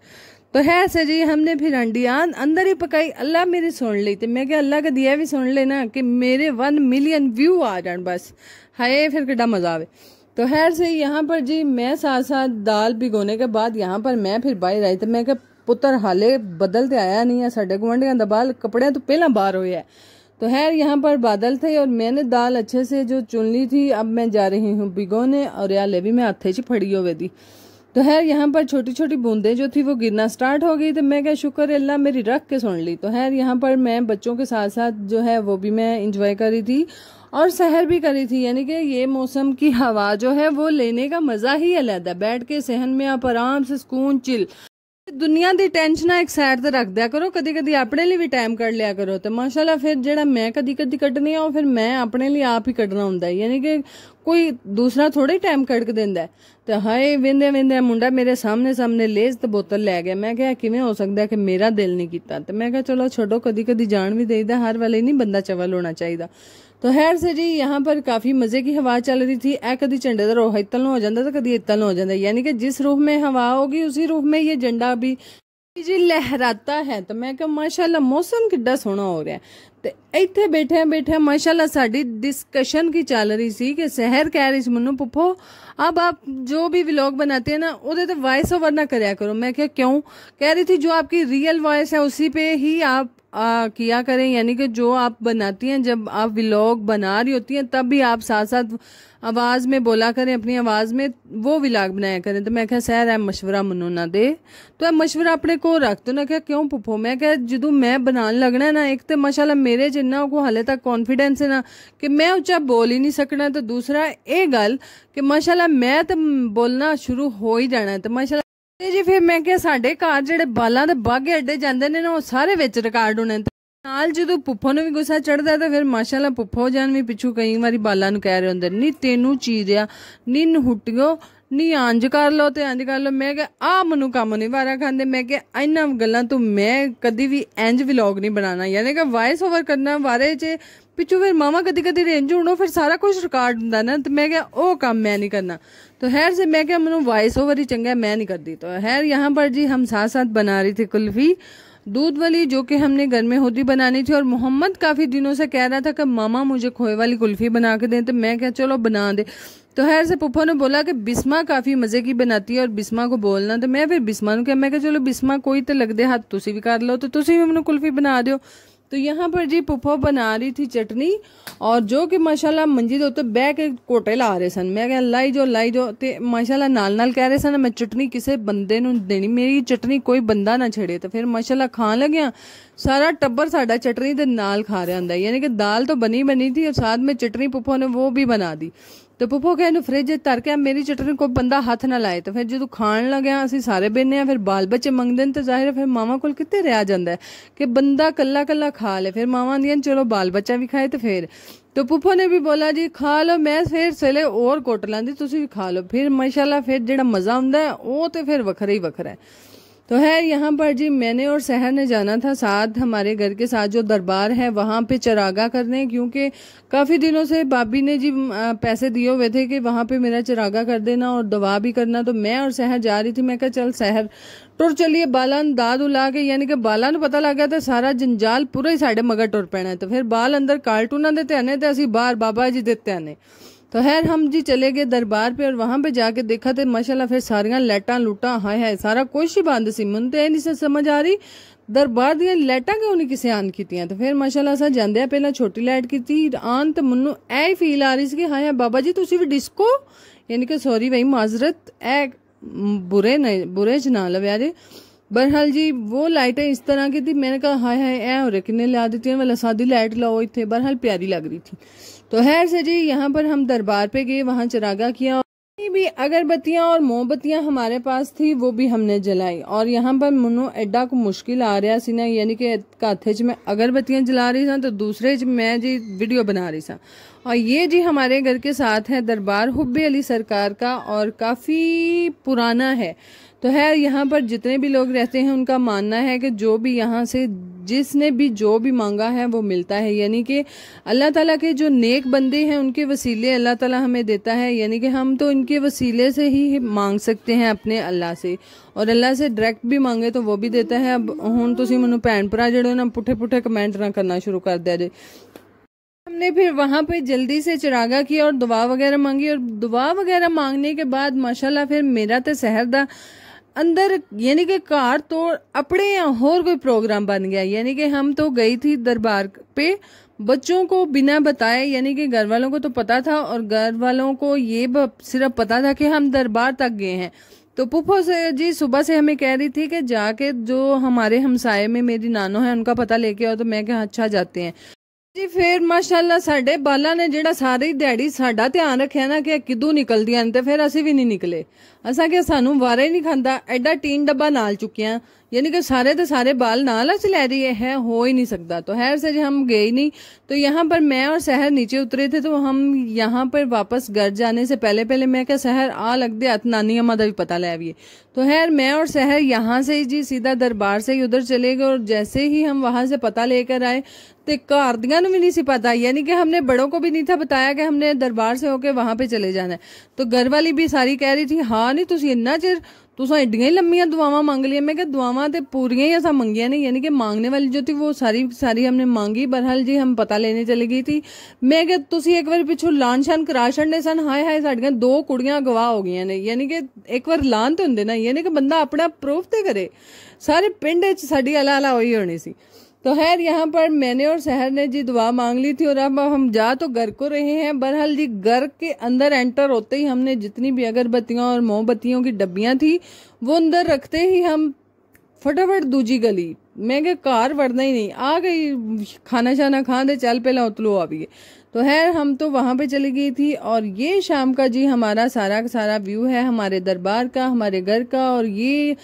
तो है ऐसे जी हमने फिर अंडियान अंदर ही पकाई अल्लाह मेरी सुन ली तो मैं क्या अल्लाह का दिया भी सुन लेना कि मेरे वन मिलियन व्यू आ जाए बस हाय फिर किड्डा मजा आवे तो खैर से यहाँ पर जी मैं साथ साथ दाल भिगोने के बाद यहाँ पर मैं फिर बाहर आई तो मैं क्या पुत्र हाले बदलते आया नहीं है साढ़े गुआढ़ियाँ दबाल कपड़े तो पहला बाहर हुए है तो खैर यहाँ पर बादल थे और मैंने दाल अच्छे से जो चुन ली थी अब मैं जा रही हूँ भिगोने और यार भी मैं हाथे च फड़ी हुए थी तो है यहाँ पर छोटी छोटी बूंदें जो थी वो गिरना स्टार्ट हो गई तो मैं क्या शुक्र अल्लाह मेरी रख के सुन ली तो है यहाँ पर मैं बच्चों के साथ साथ जो है वो भी मैं इंजॉय करी थी और सहर भी करी थी यानी कि ये मौसम की हवा जो है वो लेने का मज़ा ही अलग है बैठ के सहन में आप आराम से सुकून चिल ਦੁਨੀਆ ਦੀ ਟੈਨਸ਼ਨਾਂ ਇੱਕ ਸਾਈਡ ਤੇ ਰੱਖ ਦਿਆ ਕਰੋ ਕਦੇ ਕਦੇ ਆਪਣੇ ਲਈ ਵੀ ਟਾਈਮ ਕੱਢ ਲਿਆ ਕਰੋ ਤੇ ਮਾਸ਼ਾਅੱਲਾ ਫਿਰ ਜਿਹੜਾ ਮੈਂ ਕਦੀ ਕਦੀ ਕੱਢਨੀ ਆ ਉਹ ਫਿਰ ਮੈਂ ਆਪਣੇ ਲਈ ਆਪ ਹੀ ਕੱਢਣਾ ਹੁੰਦਾ ਯਾਨੀ ਕਿ ਕੋਈ ਦੂਸਰਾ ਥੋੜੇ ਟਾਈਮ ਕੱਢ ਕੇ ਦਿੰਦਾ ਤੇ ਹਾਏ ਵਿੰਦੇ ਵਿੰਦੇ ਮੁੰਡਾ ਮੇਰੇ ਸਾਹਮਣੇ ਸਾਹਮਣੇ ਲੇਜ਼ ਤੇ ਬੋਤਲ ਲੈ ਗਿਆ ਮੈਂ ਕਿਹਾ ਕਿਵੇਂ ਹੋ ਸਕਦਾ ਕਿ ਮੇਰਾ ਦਿਲ ਨਹੀਂ ਕੀਤਾ ਤੇ ਮੈਂ ਕਿਹਾ ਚਲੋ ਛੱਡੋ ਕਦੀ ਕਦੀ ਜਾਣ ਵੀ ਦੇਈਦਾ ਹਰ ਵੇਲੇ ਨਹੀਂ ਬੰਦਾ ਚਵਲ ਹੋਣਾ ਚਾਹੀਦਾ तो खैर से जी यहाँ पर काफ़ी मज़े की हवा चल रही थी ए कभी झंडे का रोह इतल हो जाता तो कभी इतल हो जाता यानी कि जिस रूह में हवा होगी उसी रूह में ये झंडा भी जी लहराता है तो मैं कहा माशाल्लाह मौसम किड्डा सोहना हो रहा है ਤੇ ਇੱਥੇ ਬੈਠੇ ਬੈਠੇ ਮਾਸ਼ਾਅੱਲਾ ਸਾਡੀ ਡਿਸਕਸ਼ਨ ਕੀ ਚੱਲ ਰਹੀ ਸੀ ਕਿ ਸਹਿਰ ਕਹਿ ਰਹੀ ਸੀ ਮੈਨੂੰ ਪੁੱਪੋ ਅਬ ਆਪ ਜੋ ਵੀ ਵਲੌਗ ਬਣਾਤੇ ਹੈ ਨਾ ਉਹਦੇ ਤੇ ਵਾਇਸ ਓਵਰ ਨਾ ਕਰਿਆ ਕਰੋ ਮੈਂ ਕਿਹਾ ਕਿਉਂ ਕਹਿ ਰਹੀ ਥੀ ਜੋ ਆਪਕੀ ਰੀਅਲ पे ही आप आ, किया करें यानी कि जो आप बनाती हैं जब आप व्लॉग बना रही होती हैं तब भी आप साथ साथ आवाज़ में बोला करें अपनी आवाज़ में वो व्लाग बनाया करें तो मैं क्या सैर है मशवरा मनो ना दे तो मशवरा अपने को रख दो ना क्या क्यों पुपो मैं क्या जो मैं बनाने लगना ना एक तो माशाला मेरे जिन्ना को हाले तक कॉन्फिडेंस है ना कि मैं उच्चा बोल ही नहीं सकना तो दूसरा ਇਹ ਗੱਲ ਕਿ ਮਾਸ਼ਾਅੱਲਾ ਮੈਂ ਤਾਂ ਬੋਲਣਾ ਸ਼ੁਰੂ ਹੋ ਹੀ ਜਾਣਾ ਤੇ माशा ਤੇ ਜੀ ਫਿਰ ਮੈਂ ਕਿਹਾ ਸਾਡੇ ਘਰ ਜਿਹੜੇ ਬਾਲਾਂ ਦੇ ਬਾਗੇ ਅੱਡੇ ਜਾਂਦੇ ਨੇ ਨਾ ਉਹ ਸਾਰੇ ਵਿੱਚ ਰਿਕਾਰਡ ਹੋਣੇ ਨਾਲ ਜਦੋਂ ਪੁੱਪੋ ਨੂੰ ਵੀ ਗੁੱਸਾ ਚੜਦਾ ਤਾਂ ਫਿਰ ਮਾਸ਼ਾਅੱਲਾ ਪੁੱਪੋ ਜਾਨ ਵੀ ਪਿੱਛੂ ਕਈ ਵਾਰੀ ਬਾਲਾਂ ਨੂੰ ਕਹਿ ਰਹੇ ਹੁੰਦੇ ਨੀ ਤੈਨੂੰ ਚੀਰਿਆ ਨਹੀਂ ਹੁੱਟਿਓ ਨੀ ਅੰਜ ਕਰ ਲੋ ਤੇ ਅੰਜ ਕਰ ਲੋ ਮੈਂ ਕਿ ਆ ਮਨੂੰ ਕੰਮ ਨਹੀਂ ਵਾਰਾ ਖਾਂਦੇ ਮੈਂ ਕਿ ਇੰਨਾ ਗੱਲਾਂ ਤੋਂ ਮੈਂ ਕਦੀ ਵੀ ਇੰਜ ਵਲੌਗ ਨਹੀਂ ਬਣਾਣਾ ਯਾਨੀ ਕਿ ਵਾਇਸ ਓਵਰ ਕਰਨਾ ਵਾਰੇ 'ਚ ਪਿੱਛੋਂ ਫਿਰ ਮਾਮਾ ਕਦੀ ਕਦੀ ਰੇਂਜ ਹੋਣੋ ਫਿਰ ਸਾਰਾ ਕੁਝ ਰਿਕਾਰਡ ਹੁੰਦਾ ਨਾ ਤੇ ਮੈਂ ਕਿਹਾ ਉਹ ਕੰਮ ਮੈਂ नहीं करना तो खैर से मैं क्या मैंने वॉइस ओवर ही चंगा मैं नहीं करती तो खैर यहाँ पर जी हम साथ साथ बना रहे थे कुल्फी दूध वाली जो कि हमने घर में खुद बनानी थी और मोहम्मद काफ़ी दिनों से कह रहा था कि मामा मुझे खोए वाली कुल्फ़ी बना के दें तो मैं क्या चलो बना दे तो खैर से पप्पा ने बोला कि बिस्मा काफ़ी मज़े की बनाती है और बिस्मा को बोलना तो मैं फिर बिस्मा ने कहा मैं क्या चलो बिस्मा कोई तो लगते हाथ तुम भी कर लो तो तुसी भी मैंने कुल्फ़ी बना दो तो यहाँ पर जी पुप्पो बना रही थी चटनी और जो कि माशाल्लाह ਮੰਜੀ ਦੇ ਉੱਤੇ ਬਹਿ ਕੇ ਕੋਟੇ ਲਾ ਰਹੇ ਸਨ ਮੈਂ ਕਿਹਾ ਲਾਈ ਜੋ ਲਾਈ ਜੋ ਤੇ ਮਾਸ਼ਾਅੱਲਾ ਨਾਲ ਨਾਲ ਕਹਿ ਰਹੇ ਸਨ ਮੈਂ ਚਟਨੀ ਕਿਸੇ ਬੰਦੇ ਨੂੰ ਦੇਣੀ ਮੇਰੀ ਚਟਨੀ ਕੋਈ ਬੰਦਾ ਨਾ ਛੇੜੇ ਤੇ ਫਿਰ ਮਾਸ਼ਾਅੱਲਾ ਖਾਣ ਲੱਗਿਆ ਸਾਰਾ ਟੱਬਰ ਸਾਡਾ ਚਟਨੀ ਦੇ ਨਾਲ ਖਾ ਰਿਹਾ ਹੁੰਦਾ ਯਾਨੀ ਕਿ ਦਾਲ ਤਾਂ ਬਣੀ ਬਣੀ ਥੀ ਔਰ ਸਾਥ ਵਿੱਚ ਚਟਨੀ ਪੁੱਪੋ ਨੇ ਉਹ ਵੀ ਬਣਾ ਦੀ ਤੇ ਪੁੱਪੋ ਕਹੇ ਨੂੰ ਫ੍ਰਿਜ ਧਰ ਕੇ ਮੇਰੀ ਚਟਨੀ ਕੋਈ ਬੰਦਾ ਹੱਥ ਨਾ ਲਾਏ ਤੇ ਫਿਰ ਜਦੋਂ ਖਾਣ ਲੱਗਿਆ ਅਸੀਂ ਸਾਰੇ ਬੈਨੇ ਆ ਫਿਰ ਬਾਲ ਬੱਚੇ ਮੰਗਦੇ ਨੇ ਤੇ ਜ਼ਾਹਿਰ ਫਿਰ ਮਾਵਾ ਕੋਲ ਕਿੱਥੇ ਰਿਆ ਜਾਂਦਾ ਕਿ ਬੰਦਾ ਕੱਲਾ ਕੱਲਾ ਖਾ ਲੇ ਫਿਰ ਮਾਵਾ ਆਂਦੀਆਂ ਚਲੋ ਬਾਲ ਬੱਚਾ ਵੀ ਖਾਏ ਤੇ ਫਿਰ ਤੋ ਪੁੱਪੋ ਨੇ ਵੀ ਬੋਲਾ ਜੀ ਖਾ ਲੋ ਮੈਂ ਫੇਰ ਸਲੇ ਹੋਰ ਕੋਟ ਲਾਂਦੀ ਤੁਸੀਂ ਵੀ ਖਾ लो ਫਿਰ ਮਾਸ਼ਾਅੱਲਾ ਫਿਰ ਜਿਹੜਾ ਮਜ਼ਾ ਹੁੰਦਾ ਉਹ ਤੇ ਫਿਰ ਵੱਖਰਾ ਹੀ ਵੱਖਰਾ ਹੈ तो है यहाँ पर जी मैंने और सहर ने जाना था साथ हमारे घर के साथ जो दरबार है वहाँ पे चरागा करने क्योंकि काफ़ी दिनों से बाबी ने जी पैसे दिए हुए थे कि वहाँ पे मेरा चरागा कर देना और दवा भी करना तो मैं और सहर जा रही थी मैं कहा चल सहर टुर चलिए बालन दाद उला के यानी कि बाला पता लग गया था सारा जंजाल ਜੰਜਾਲ ही ਹੀ मगर टुर पैना है तो फिर बाल अंदर ਕਾਰਟੂਨਾਂ देते आने तो ਅਸੀਂ बार बाबा जी देते आने तो खैर हम जी चले गए दरबार पे और वहाँ पे जाके देखा तो माशाल्लाह फिर सारियां लैटां लूटां हाय हाय सारा कुछ ही बंद सी मन तो नहीं समझ आ रही ਦਰਬਾਰ ਦੀਆਂ ਲਾਈਟਾਂ ਕਿਉਂ ਨਹੀਂ ਕਿਸੇ ਆਨ ਕੀਤੀਆਂ ਤੇ ਫਿਰ ਮਾਸ਼ਾਅੱਲਾ ਅਸਾਂ ਜਾਂਦੇ ਆ ਪਹਿਲਾਂ ਛੋਟੀ ਲਾਈਟ ਕੀਤੀ ਆਨ ਤੇ ਮੈਨੂੰ ਐ ਫੀਲ ਆ ਰਹੀ ਸੀ ਕਿ ਹਾਏ ਬਾਬਾ ਜੀ ਤੁਸੀਂ ਵੀ ਡਿਸਕੋ ਯਾਨੀ ਕਿ ਸੌਰੀ ਬਈ ਮਾਜ਼ਰਤ ਐ ਬੁਰੇ ਨੇ ਬੁਰੇ ਚ ਨਾ जी वो लाइटें इस तरह की थी मैंने कहा हाय हाय ऐ और किन्ने ला देती वाला सादी लाइट लाओ इतने बहरहाल प्यारी लग रही थी तो हैर से जी यहाँ पर हम दरबार पे गए वहाँ चरागा किया भी अगरबत्तियाँ और मोमबत्तियाँ हमारे पास थी वो भी हमने जलाई और यहाँ पर मनो एडा को मुश्किल आ रहा सी ना यानी कि हथे च मैं अगरबत्तियाँ जला रही सा तो दूसरे च मैं जी वीडियो बना रही सा और ये जी हमारे घर के साथ है दरबार हुब्बे अली सरकार का और काफ़ी पुराना है तो है यहाँ पर जितने भी लोग रहते हैं उनका मानना है कि जो भी यहाँ से जिसने भी जो भी मांगा है वो मिलता है यानी कि अल्लाह ताला के जो नेक बंदे हैं उनके वसीले अल्लाह ताला हमें देता है यानी कि हम तो इनके वसीले से ही मांग सकते हैं अपने अल्लाह से और अल्लाह से डायरेक्ट भी मांगे तो वो भी देता है अब हूँ तुम मैं भैन भरा जो ना पुठे पुठे कमेंट ना करना शुरू कर दिया जे हमने फिर वहाँ पे जल्दी से चिरागा किया और दुआ वगैरह मांगी और दुआ वगैरह मांगने के बाद माशाल्लाह फिर मेरा तो शहर था अंदर यानी कि कार तो अपने और कोई प्रोग्राम बन गया यानी कि हम तो गई थी दरबार पे बच्चों को बिना बताए यानी कि घर वालों को तो पता था और घर वालों को ये सिर्फ पता था कि हम दरबार तक गए हैं तो पुप्पो से जी सुबह से हमें कह रही थी कि जाके जो हमारे हमसाये में मेरी नानो है उनका पता लेके आओ तो मैं कहा अच्छा जाते हैं जी फिर माशाल्लाह साढ़े बाला ने जेड़ा सारी ਦਿਹਾੜੀ साढ़ा ध्यान रखे ना कि ਕਿਦੋਂ निकल दिया फिर ਫਿਰ भी नहीं निकले ਅਸਾਂ क्या ਸਾਨੂੰ वारा ही नहीं खाता एडा टीन डब्बा नाल ਚੁੱਕਿਆ यानी कि सारे तो सारे बाल नाल से लै रही है हो ही नहीं सकता तो हैर से हम गए नहीं तो यहाँ पर मैं और शहर नीचे उतरे थे तो हम यहाँ पर वापस घर जाने से पहले पहले मैं क्या शहर आ लगते अत नानी अम्मा का भी पता लै आइए तो हैर मैं और शहर यहाँ से ही जी सीधा दरबार से ही उधर चले गए और जैसे ही हम वहाँ से पता लेकर आए तो दिया भी नहीं सी पता यानी कि हमने बड़ों को भी नहीं था बताया कि हमने दरबार से होके वहाँ पर चले जाना है तो घर वाली भी सारी कह रही थी हाँ ਨਹੀਂ ਤੁਸੀਂ ਇੰਨਾ ਚਿਰ ਤੁਸੀਂ ਐਡੀਆਂ ਹੀ ਲੰਮੀਆਂ ਦੁਆਵਾਂ ਮੰਗ ਲਈਆਂ ਮੈਂ ਕਿਹਾ ਦੁਆਵਾਂ ਤੇ ਪੂਰੀਆਂ ਹੀ ਅਸਾਂ ਮੰਗੀਆਂ ਨਹੀਂ ਯਾਨੀ ਕਿ ਮੰਗਨੇ ਵਾਲੀ ਜੋ ਥੀ ਉਹ ਸਾਰੀ ਸਾਰੀ ਹਮਨੇ ਮੰਗੀ ਬਰਹਾਲ ਜੀ ਹਮ ਪਤਾ ਲੈਣੇ ਚਲੇ ਗਈ ਸੀ ਮੈਂ ਕਿਹਾ ਤੁਸੀਂ ਇੱਕ ਵਾਰ ਪਿੱਛੋਂ ਲਾਨ ਸ਼ਾਨ ਕਰਾ ਛੱਡਨੇ ਸਨ ਹਾਏ ਹਾਏ ਸਾਡੀਆਂ ਦੋ ਕੁੜੀਆਂ ਗਵਾ ਹੋ ਗਈਆਂ ਨੇ ਯਾਨੀ ਕਿ ਇੱਕ ਵਾਰ ਲਾਂ ਤੇ ਹੁੰਦੇ ਨਾ ਯਾਨੀ ਕਿ ਬੰਦਾ ਆਪਣਾ ਪ੍ਰੂਫ ਤੇ ਕਰੇ ਸਾਰੇ ਪਿੰਡ ਵਿੱਚ ਸਾਡੀ ਅਲਾ ਅਲਾ ਹੋਈ ਹੋਣੀ ਸੀ तो खैर यहाँ पर मैंने और शहर ने जी दुआ मांग ली थी और अब हम जा तो घर को रहे हैं बहरहाल जी घर के अंदर एंटर होते ही हमने जितनी भी अगरबत्तियाँ और मोमबत्तियों की डब्बियाँ थी वो अंदर रखते ही हम फटाफट दूजी गली मैं क्या कार वरना ही नहीं आ गई खाना शाना खा दे चल पहला उतलो आ गई तो खैर हम तो वहाँ पे चली गई थी और ये शाम का जी हमारा सारा का सारा व्यू है हमारे दरबार का हमारे घर का और ये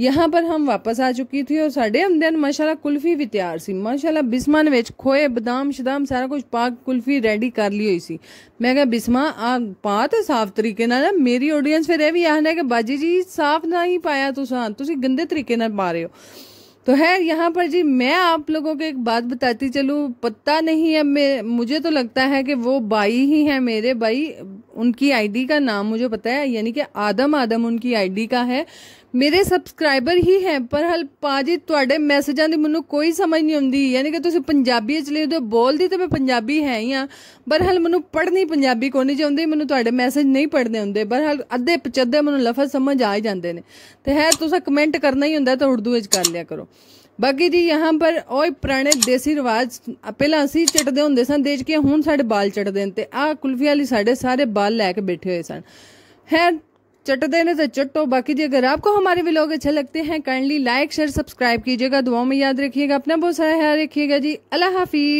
ਯਹਾਂ ਪਰ ਹਮ ਵਾਪਸ ਆ ਚੁੱਕੀ ਥੀ ਔਰ ਸਾਡੇ ਅੰਦਰ माशाल्लाह ਕੁਲਫੀ ਵੀ ਤਿਆਰ ਸੀ ਮਾਸ਼ਾਅੱਲਾ ਬਿਸਮਾਨ ਵਿੱਚ ਖੋਏ ਬਦਾਮ ਸ਼ਦਾਮ ਸਾਰਾ ਕੁਝ ਪਾਕ ਕੁਲਫੀ ਰੈਡੀ ਕਰ ਲਈ ਹੋਈ ਸੀ ਮੈਂ ਕਿਹਾ ਬਿਸਮਾ ਆ ਪਾ ਤਾਂ ਸਾਫ਼ ਤਰੀਕੇ ਨਾਲ ਮੇਰੀ ਆਡੀਅנס ਫਿਰ ਇਹ ਵੀ ਆਹਨੇ ਕਿ ਬਾਜੀ ਜੀ ਸਾਫ਼ ਨਹੀਂ ਪਾਇਆ ਤੁਸੀਂ ਤੁਸੀਂ ਗੰਦੇ ਤਰੀਕੇ ਨਾਲ ਪਾ ਰਹੇ ਹੋ तो है यहाँ पर जी मैं आप लोगों को एक बात बताती चलूँ पता नहीं है मुझे तो लगता है कि वो बाई ही हैं मेरे बाई उनकी आईडी का नाम मुझे पता है यानी कि आदम आदम उनकी आईडी का ਹੈ ਮੇਰੇ ਸਬਸਕ੍ਰਾਈਬਰ ਹੀ ਹੈ ਪਰ ਹਲ ਪਾਜੀ ਤੁਹਾਡੇ ਮੈਸੇਜਾਂ ਦੀ ਮੈਨੂੰ ਕੋਈ ਸਮਝ ਨਹੀਂ ਆਉਂਦੀ ਯਾਨੀ ਕਿ ਤੁਸੀਂ ਪੰਜਾਬੀ ਵਿੱਚ ਲਿਖਦੇ ਹੋ ਬੋਲਦੀ ਤੇ ਮੈਂ ਪੰਜਾਬੀ ਹੈ ਹੀ ਆ ਪਰ ਹਲ ਮੈਨੂੰ ਪੜ੍ਹਨੀ ਪੰਜਾਬੀ ਕੋਣੀ ਚ ਆਉਂਦੀ ਮੈਨੂੰ ਤੁਹਾਡੇ ਮੈਸੇਜ ਨਹੀਂ ਪੜ੍ਹਦੇ ਹੁੰਦੇ ਪਰ ਹਲ ਅੱਧੇ ਪਚੱਧੇ ਮੈਨੂੰ ਲਫ਼ਜ਼ ਸਮਝ ਆ ਹੀ ਜਾਂਦੇ ਨੇ ਤੇ ਹੈ ਤੁਸੀਂ ਕਮੈਂਟ ਕਰਨਾ ਹੀ ਹੁੰਦਾ ਤਾਂ ਉਰਦੂ ਵਿੱਚ ਕਰ ਲਿਆ ਕਰੋ बाकी जी ਯਹਾਂ पर ਓਏ ਪੁਰਾਣੇ ਦੇਸੀ ਰਿਵਾਜ ਪਹਿਲਾਂ चटते होंगे ਹੁੰਦੇ ਸਨ ਦੇਜ ਕੇ ਹੁਣ ਸਾਡੇ ਬਾਲ ਚਟਦੇ ਨੇ ਤੇ ਆਹ ਕੁਲਫੀ ਵਾਲੀ ਸਾਡੇ ਸਾਰੇ ਬਾਲ ਲੈ ਕੇ ਬੈਠੇ ਹੋਏ चटते हैं तो चट्टो बाकी जी अगर आपको हमारे भी लोग अच्छे लगते हैं काइंडली लाइक शेयर सब्सक्राइब कीजिएगा दुआओं में याद रखिएगा अपना बहुत सारा ख्याल रखिएगा जी अल्लाह हाफिज